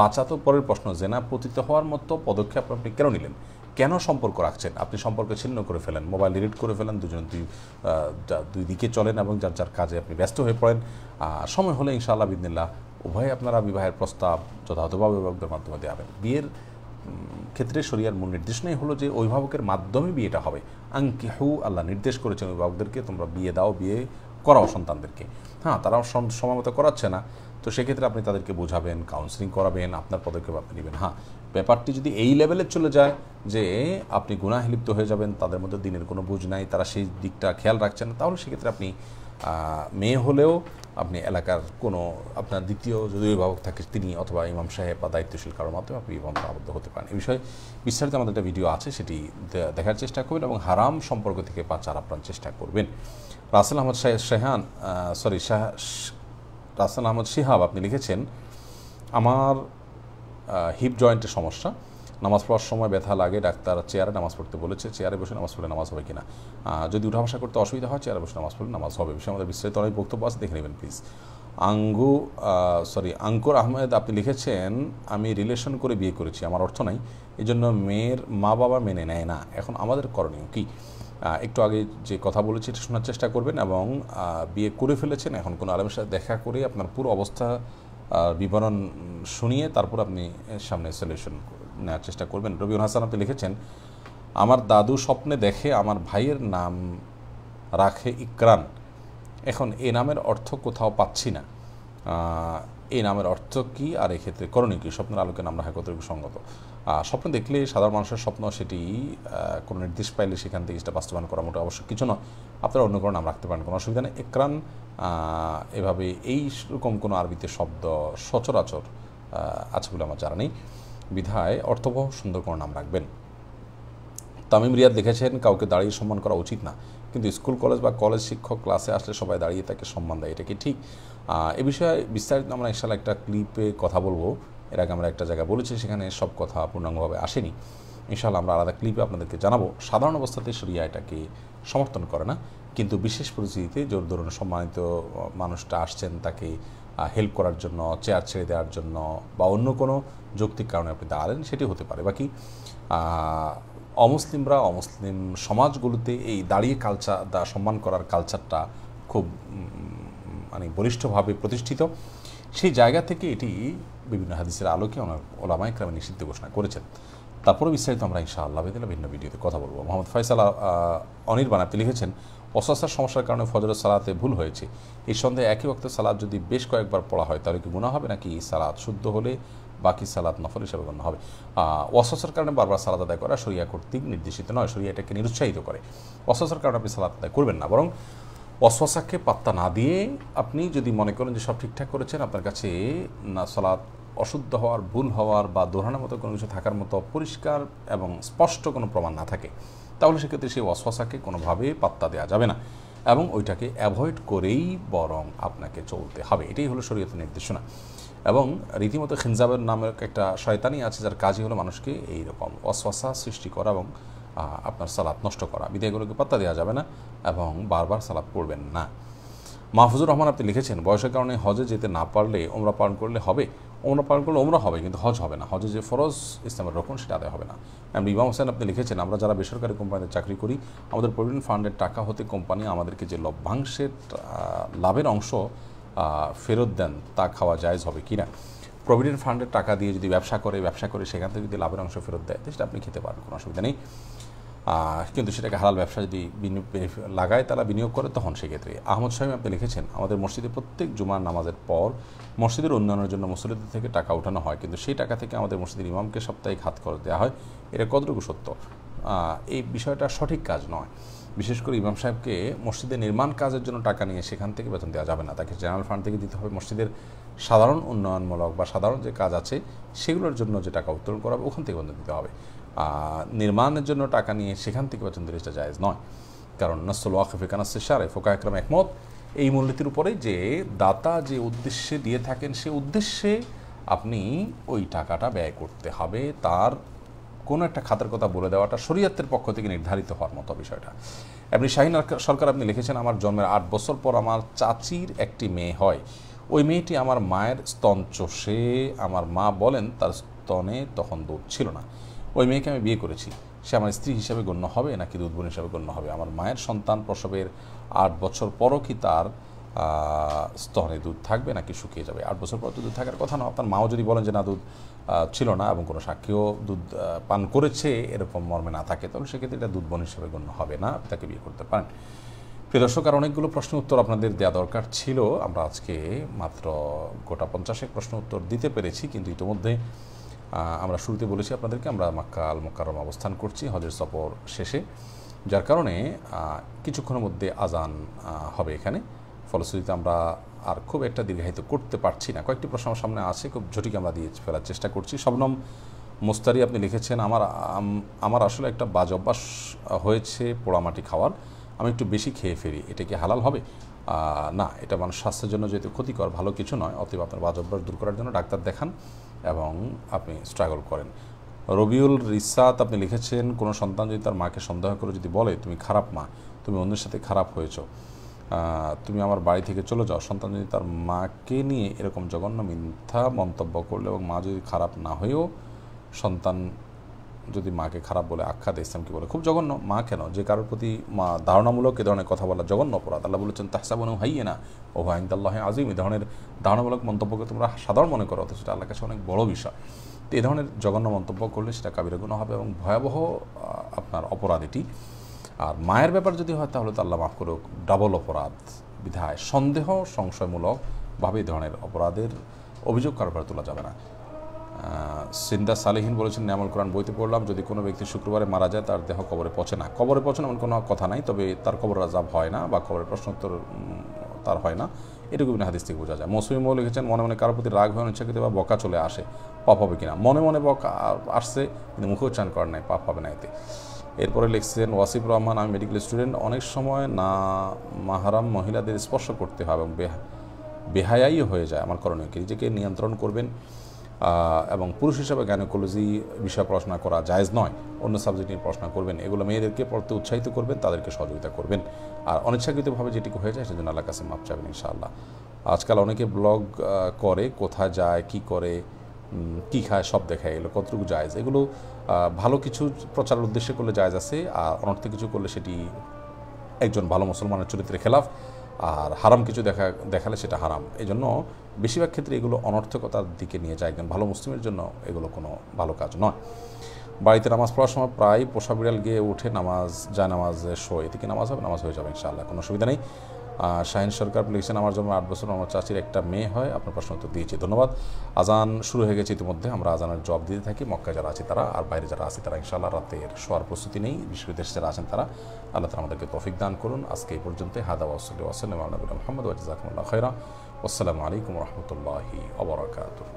বাঁচা তো পরের প্রশ্ন জেনা পতিত হওয়ার মতো পদক্ষেপ আপনি কেন নিলেন কেন সম্পর্ক রাখছেন আপনি সম্পর্ক ছিন্ন করে ফেলেন মোবাইল ডিলিট করে ফেলেন দুজন দুই দুই দিকে চলেন এবং যার যার কাজে আপনি ব্যস্ত হয়ে পড়েন সময় হলে ইনশাআল্লাহ বিদিনিল্লাহ উভয়ে আপনারা বিবাহের প্রস্তাব যথাযথভাবে বিভাগের মাধ্যমে দেওয়া বিয়ের ক্ষেত্রে শরিয়ার মূল নেই হলো যে অভিভাবকের মাধ্যমে বিয়েটা হবে আংকি হু আল্লাহ নির্দেশ করেছেন অভিভাবকদেরকে তোমরা বিয়ে দাও বিয়ে করাও সন্তানদেরকে হ্যাঁ তারাও সময় মতো করাচ্ছে না তো সেক্ষেত্রে আপনি তাদেরকে বোঝাবেন কাউন্সিলিং করাবেন আপনার পদক্ষেপ আপনি নেবেন হ্যাঁ ব্যাপারটি যদি এই লেভেলে চলে যায় যে আপনি গুণাহিলিপ্ত হয়ে যাবেন তাদের মধ্যে দিনের কোনো বুঝ নাই তারা সেই দিকটা খেয়াল রাখছেন তাহলে সেক্ষেত্রে আপনি মেয়ে হলেও আপনি এলাকার কোনো আপনার দ্বিতীয় যদি অভিভাবক থাকে তিনি অথবা ইমাম সাহেব বা দায়িত্বশীল কারোর মাধ্যমে আপনি ইমামকে আবদ্ধ হতে পারেন এই বিষয়ে বিস্তারিত আমাদের একটা ভিডিও আছে সেটি দেখার চেষ্টা করবেন এবং হারাম সম্পর্ক থেকে বাঁচার আপনার চেষ্টা করবেন রাসেল আহমদ শাহ শেহান সরি শাহ রাসেল আহমদ শিহাব আপনি লিখেছেন আমার হিপ জয়েন্টের সমস্যা নামাজ পড়ার সময় ব্যথা লাগে ডাক্তার চেয়ারে নামাজ পড়তে বলেছে চেয়ারে বসে নামাজ পড়লে নামাজ হবে কিনা যদি উঠা বসা করতে অসুবিধা হয় চেয়ারে বসে নামাজ পড়লে নামাজ হবে বিষয়ে আমাদের বিস্তারিত অনেক বক্তব্য আছে দেখে নেবেন প্লিজ আঙ্গু সরি আঙ্কুর আহমেদ আপনি লিখেছেন আমি রিলেশন করে বিয়ে করেছি আমার অর্থ নাই এই জন্য মেয়ের মা বাবা মেনে নেয় না এখন আমাদের করণীয় কি একটু আগে যে কথা বলেছি এটা শোনার চেষ্টা করবেন এবং বিয়ে করে ফেলেছেন এখন কোনো আলমের সাথে দেখা করে আপনার পুরো অবস্থা বিবরণ শুনিয়ে তারপর আপনি সামনে সলিউশন করবেন নেওয়ার চেষ্টা করবেন রবিউল হাসান আপনি লিখেছেন আমার দাদু স্বপ্নে দেখে আমার ভাইয়ের নাম রাখে ইকরান এখন এ নামের অর্থ কোথাও পাচ্ছি না এই নামের অর্থ কী আর এক্ষেত্রে করণীয় কী স্বপ্নের আলোকে নাম রাখা কতটুকু সঙ্গত স্বপ্ন দেখলে সাধারণ মানুষের স্বপ্ন সেটি কোনো নির্দেশ পাইলে সেখান থেকে সেটা বাস্তবায়ন করা মোটা অবশ্য কিছু নয় আপনারা অন্য কোনো নাম রাখতে পারেন কোনো অসুবিধা নেই একরান এভাবে এই রকম কোনো আরবিতে শব্দ সচরাচর আছে বলে আমার জানা নেই বিধায় অর্থবহ সুন্দরকর নাম রাখবেন তামিম রিয়াদ লিখেছেন কাউকে দাঁড়িয়ে সম্মান করা উচিত না কিন্তু স্কুল কলেজ বা কলেজ শিক্ষক ক্লাসে আসলে সবাই দাঁড়িয়ে তাকে সম্মান দেয় এটা কি ঠিক এ বিষয়ে বিস্তারিত আমরা ইনশাল্লাহ একটা ক্লিপে কথা বলবো এর আগে আমরা একটা জায়গা বলেছি সেখানে সব কথা পূর্ণাঙ্গভাবে আসেনি ইনশাল্লাহ আমরা আলাদা ক্লিপে আপনাদেরকে জানাবো সাধারণ অবস্থাতে সরিয়া এটাকে সমর্থন করে না কিন্তু বিশেষ পরিস্থিতিতে জোর ধরুন সম্মানিত মানুষটা আসছেন তাকে হেল্প করার জন্য চেয়ার ছেড়ে দেওয়ার জন্য বা অন্য কোনো যৌক্তিক কারণে আপনি দাঁড়ালেন সেটি হতে পারে বাকি অমুসলিমরা অমুসলিম সমাজগুলোতে এই দাঁড়িয়ে কালচার দা সম্মান করার কালচারটা খুব মানে বলিষ্ঠভাবে প্রতিষ্ঠিত সেই জায়গা থেকে এটি বিভিন্ন হাদিসের আলোকে ওনার ওলামায় ক্রামে নিষিদ্ধ ঘোষণা করেছেন তারপরে বিস্তারিত আমরা আল্লাহ দিলে ভিন্ন ভিডিওতে কথা বলবো মোহাম্মদ ফয়সাল অনির্বাণ আপনি লিখেছেন অস্বাস্থার সমস্যার কারণে ফজর সালাতে ভুল হয়েছে এই সন্দেহে একই ওক্ত সালাদ যদি বেশ কয়েকবার পড়া হয় তাহলে কি গুণা হবে নাকি সালাদ শুদ্ধ হলে বাকি সালাদ নফল হিসাবে গণ্য হবে অসসের কারণে বারবার সালাদ আদায় করা সরিয়া কর্তৃক নির্দেশিত নয় সরিয়া এটাকে নিরুৎসাহিত করে অসসের কারণে আপনি সালাদ আদায় করবেন না বরং অসসাকে পাত্তা না দিয়ে আপনি যদি মনে করেন যে সব ঠিকঠাক করেছেন আপনার কাছে না সালাদ অশুদ্ধ হওয়ার ভুল হওয়ার বা দোহানোর মতো কোনো কিছু থাকার মতো পরিষ্কার এবং স্পষ্ট কোনো প্রমাণ না থাকে তাহলে সেক্ষেত্রে সেই অশ্বাসাকে কোনোভাবে পাত্তা দেওয়া যাবে না এবং ওইটাকে অ্যাভয়েড করেই বরং আপনাকে চলতে হবে এটাই হলো শরীয়তের নির্দেশনা এবং রীতিমতো খিনজাবের নামের একটা শয়তানি আছে যার কাজই হলো মানুষকে এই রকম অশ্বাসা সৃষ্টি করা এবং আপনার সালাদ নষ্ট করা বিদায়গুলোকে পাত্তা দেওয়া যাবে না এবং বারবার সালাদ পড়বেন না মাহফুজুর রহমান আপনি লিখেছেন বয়সের কারণে হজে যেতে না পারলে ওমরা পালন করলে হবে ওমরা পালন করলে ওমরা হবে কিন্তু হজ হবে না হজে যে ফরজ ইসলামের রক্ষণ সেটা আদায় হবে না এম ইমাম হোসেন আপনি লিখেছেন আমরা যারা বেসরকারি কোম্পানিতে চাকরি করি আমাদের প্রভিডেন্ট ফান্ডের টাকা হতে কোম্পানি আমাদেরকে যে লভ্যাংশের লাভের অংশ ফেরত দেন তা খাওয়া জায়জ হবে কি না প্রভিডেন্ট ফান্ডের টাকা দিয়ে যদি ব্যবসা করে ব্যবসা করে সেখান থেকে যদি লাভের অংশ ফেরত দেয় সেটা আপনি খেতে পারেন কোনো অসুবিধা নেই কিন্তু সেটাকে হালাল ব্যবসা যদি লাগায় তারা বিনিয়োগ করে তখন সেক্ষেত্রে আহমদ সাহেব আপনি লিখেছেন আমাদের মসজিদে প্রত্যেক জুমার নামাজের পর মসজিদের উন্নয়নের জন্য মুসলিদের থেকে টাকা উঠানো হয় কিন্তু সেই টাকা থেকে আমাদের মসজিদের ইমামকে সাপ্তাহিক হাত করে দেওয়া হয় এটা কতটুকু সত্য এই বিষয়টা সঠিক কাজ নয় বিশেষ করে ইমাম সাহেবকে মসজিদের নির্মাণ কাজের জন্য টাকা নিয়ে সেখান থেকে বেতন দেওয়া যাবে না তাকে জেনারেল ফান্ড থেকে দিতে হবে মসজিদের সাধারণ উন্নয়নমূলক বা সাধারণ যে কাজ আছে সেগুলোর জন্য যে টাকা উত্তোলন করা হবে ওখান থেকে বেতন দিতে হবে নির্মাণের জন্য টাকা নিয়ে সেখান থেকে বেতন দিলে সেটা জায়জ নয় কারণ নাসল ওয়াকিফে কানাসের সারে ফোকা একরম একমত এই মূলনীতির উপরে যে দাতা যে উদ্দেশ্যে দিয়ে থাকেন সে উদ্দেশ্যে আপনি ওই টাকাটা ব্যয় করতে হবে তার কোনো একটা খাতের কথা বলে দেওয়াটা শরীয়তের পক্ষ থেকে নির্ধারিত হওয়ার মতো বিষয়টা আপনি শাহিন সরকার আপনি লিখেছেন আমার জন্মের আট বছর পর আমার চাচির একটি মেয়ে হয় ওই মেয়েটি আমার মায়ের স্তন চষে আমার মা বলেন তার স্তনে তখন দুধ ছিল না ওই মেয়েকে আমি বিয়ে করেছি সে আমার স্ত্রী হিসাবে গণ্য হবে নাকি দুধ বোন হিসাবে গণ্য হবে আমার মায়ের সন্তান প্রসবের আট বছর পরও কি তার স্তনে দুধ থাকবে নাকি শুকিয়ে যাবে আট বছর পর দুধ থাকার কথা না আপনার মাও যদি বলেন যে না দুধ ছিল না এবং কোনো সাক্ষীও দুধ পান করেছে এরকম মর্মে না থাকে তাহলে সেক্ষেত্রে এটা দুধ বন হিসেবে গণ্য হবে না আপনি তাকে বিয়ে করতে পারেন প্রিয় দর্শক আর অনেকগুলো প্রশ্ন উত্তর আপনাদের দেওয়া দরকার ছিল আমরা আজকে মাত্র গোটা পঞ্চাশেক প্রশ্ন উত্তর দিতে পেরেছি কিন্তু ইতিমধ্যে আমরা শুরুতে বলেছি আপনাদেরকে আমরা মাক্কা আল মোকারম অবস্থান করছি হজের সফর শেষে যার কারণে কিছুক্ষণের মধ্যে আজান হবে এখানে ফলশ্রুতিতে আমরা আর খুব একটা দীর্ঘায়িত করতে পারছি না কয়েকটি প্রশ্ন আমার সামনে আছে খুব ঝটিকে আমরা দিয়ে ফেলার চেষ্টা করছি সবনম মুস্তারি আপনি লিখেছেন আমার আমার আসলে একটা বাজ অভ্যাস হয়েছে পোড়ামাটি খাওয়ার আমি একটু বেশি খেয়ে ফেরি এটা কি হালাল হবে না এটা মানুষ স্বাস্থ্যের জন্য যেহেতু ক্ষতিকর ভালো কিছু নয় অতএব আপনার বাজ অভ্যাস দূর করার জন্য ডাক্তার দেখান এবং আপনি স্ট্রাগল করেন রবিউল রিসাত আপনি লিখেছেন কোনো সন্তান যদি তার মাকে সন্দেহ করে যদি বলে তুমি খারাপ মা তুমি অন্যের সাথে খারাপ হয়েছো তুমি আমার বাড়ি থেকে চলে যাও সন্তান যদি তার মাকে নিয়ে এরকম জঘন্য মিথ্যা মন্তব্য করলো এবং মা যদি খারাপ না হয়েও সন্তান যদি মাকে খারাপ বলে আখ্যা দেয় কি বলে খুব জঘন্য মা কেন যে কারোর প্রতি মা ধারণামূলক এ ধরনের কথা বলা জঘন্য অপরাধ আল্লাহ বলেছেন তাহসাবনু হাইয়ে না ও আইন্দাল্লাহ আজিম এ ধরনের ধারণামূলক মন্তব্যকে তোমরা সাধারণ মনে করো সেটা আল্লাহ কাছে অনেক বড় বিষয় তো এই ধরনের জঘন্য মন্তব্য করলে সেটা কাবিরগুণ হবে এবং ভয়াবহ আপনার অপরাধ এটি আর মায়ের ব্যাপার যদি হয় তাহলে তো আল্লাহ মাফ করুক ডাবল অপরাধ বিধায় সন্দেহ সংশয়মূলকভাবে এই ধরনের অপরাধের অভিযোগ কারোবার তোলা যাবে না সিন্দা সালেহীন বলেছেন ন্যামল কোরআন বইতে পড়লাম যদি কোনো ব্যক্তি শুক্রবারে মারা যায় তার দেহ কবরে পচে না কবরে পচে না এমন কোনো কথা নাই তবে তার কবর রাজাব হয় না বা কবরের প্রশ্নোত্তর তার হয় না এটুকু বিনা হাদিস থেকে বোঝা যায় মৌসুমি মৌ লিখেছেন মনে মনে কারোর প্রতি রাগ হয়ে অনিচ্ছাকৃত বা বকা চলে আসে পাপ হবে কিনা মনে মনে বকা আসছে কিন্তু মুখোচ্চারণ করার নাই পাপ হবে না এতে এরপরে লিখছেন ওয়াসিফ রহমান আমি মেডিকেল স্টুডেন্ট অনেক সময় না মাহারাম মহিলাদের স্পর্শ করতে হয় এবং বেহায়াই হয়ে যায় আমার করণীয় কি নিজেকে নিয়ন্ত্রণ করবেন এবং পুরুষ হিসাবে গ্যানোকোলজি বিষয়ে পড়াশোনা করা জায়জ নয় অন্য সাবজেক্ট নিয়ে পড়াশোনা করবেন এগুলো মেয়েদেরকে পড়তে উৎসাহিত করবেন তাদেরকে সহযোগিতা করবেন আর অনিচ্ছাকৃতভাবে যেটুকু হয়ে যায় সেজন্য আল্লাহ কাছে মাপ চাবেন ইনশাআল্লাহ আজকাল অনেকে ব্লগ করে কোথায় যায় কি করে কি খায় সব দেখা এগুলো কতটুকু জায়জ এগুলো ভালো কিছু প্রচারের উদ্দেশ্যে করলে জায়জ আছে আর অনর্থ কিছু করলে সেটি একজন ভালো মুসলমানের চরিত্রের খেলাফ আর হারাম কিছু দেখা দেখালে সেটা হারাম এই জন্য বেশিরভাগ ক্ষেত্রে এগুলো অনর্থকতার দিকে নিয়ে যায় একজন ভালো মুসলিমের জন্য এগুলো কোনো ভালো কাজ নয় বাড়িতে নামাজ পড়ার সময় প্রায় পোষা বিড়াল গিয়ে উঠে নামাজ যায় নামাজ শো এতে কি নামাজ হবে নামাজ হয়ে যাবে ইনশাআল্লাহ কোনো সুবিধা নেই শাহিন সরকার লিখেছেন আমার জন্য আট বছর আমার চাচির একটা মেয়ে হয় আপনার প্রশ্ন উত্তর দিয়েছি ধন্যবাদ আজান শুরু হয়ে গেছে ইতিমধ্যে আমরা আজানের জব দিতে থাকি মক্কা যারা আছে তারা আর বাইরে যারা আছে তারা ইনশাল্লাহ রাতের শোয়ার প্রস্তুতি নেই বিদেশে যারা আছেন তারা আল্লাহ তারা আমাদেরকে তফিক দান করুন আজকে এই পর্যন্ত হাদা ওসলি ওয়াসাল্লাম আল্লাহ মোহাম্মদ ওয়াজাকুল্লাহ খৈরা আসসালামু আলাইকুম রহমতুল্লাহি অবরাকাতুহ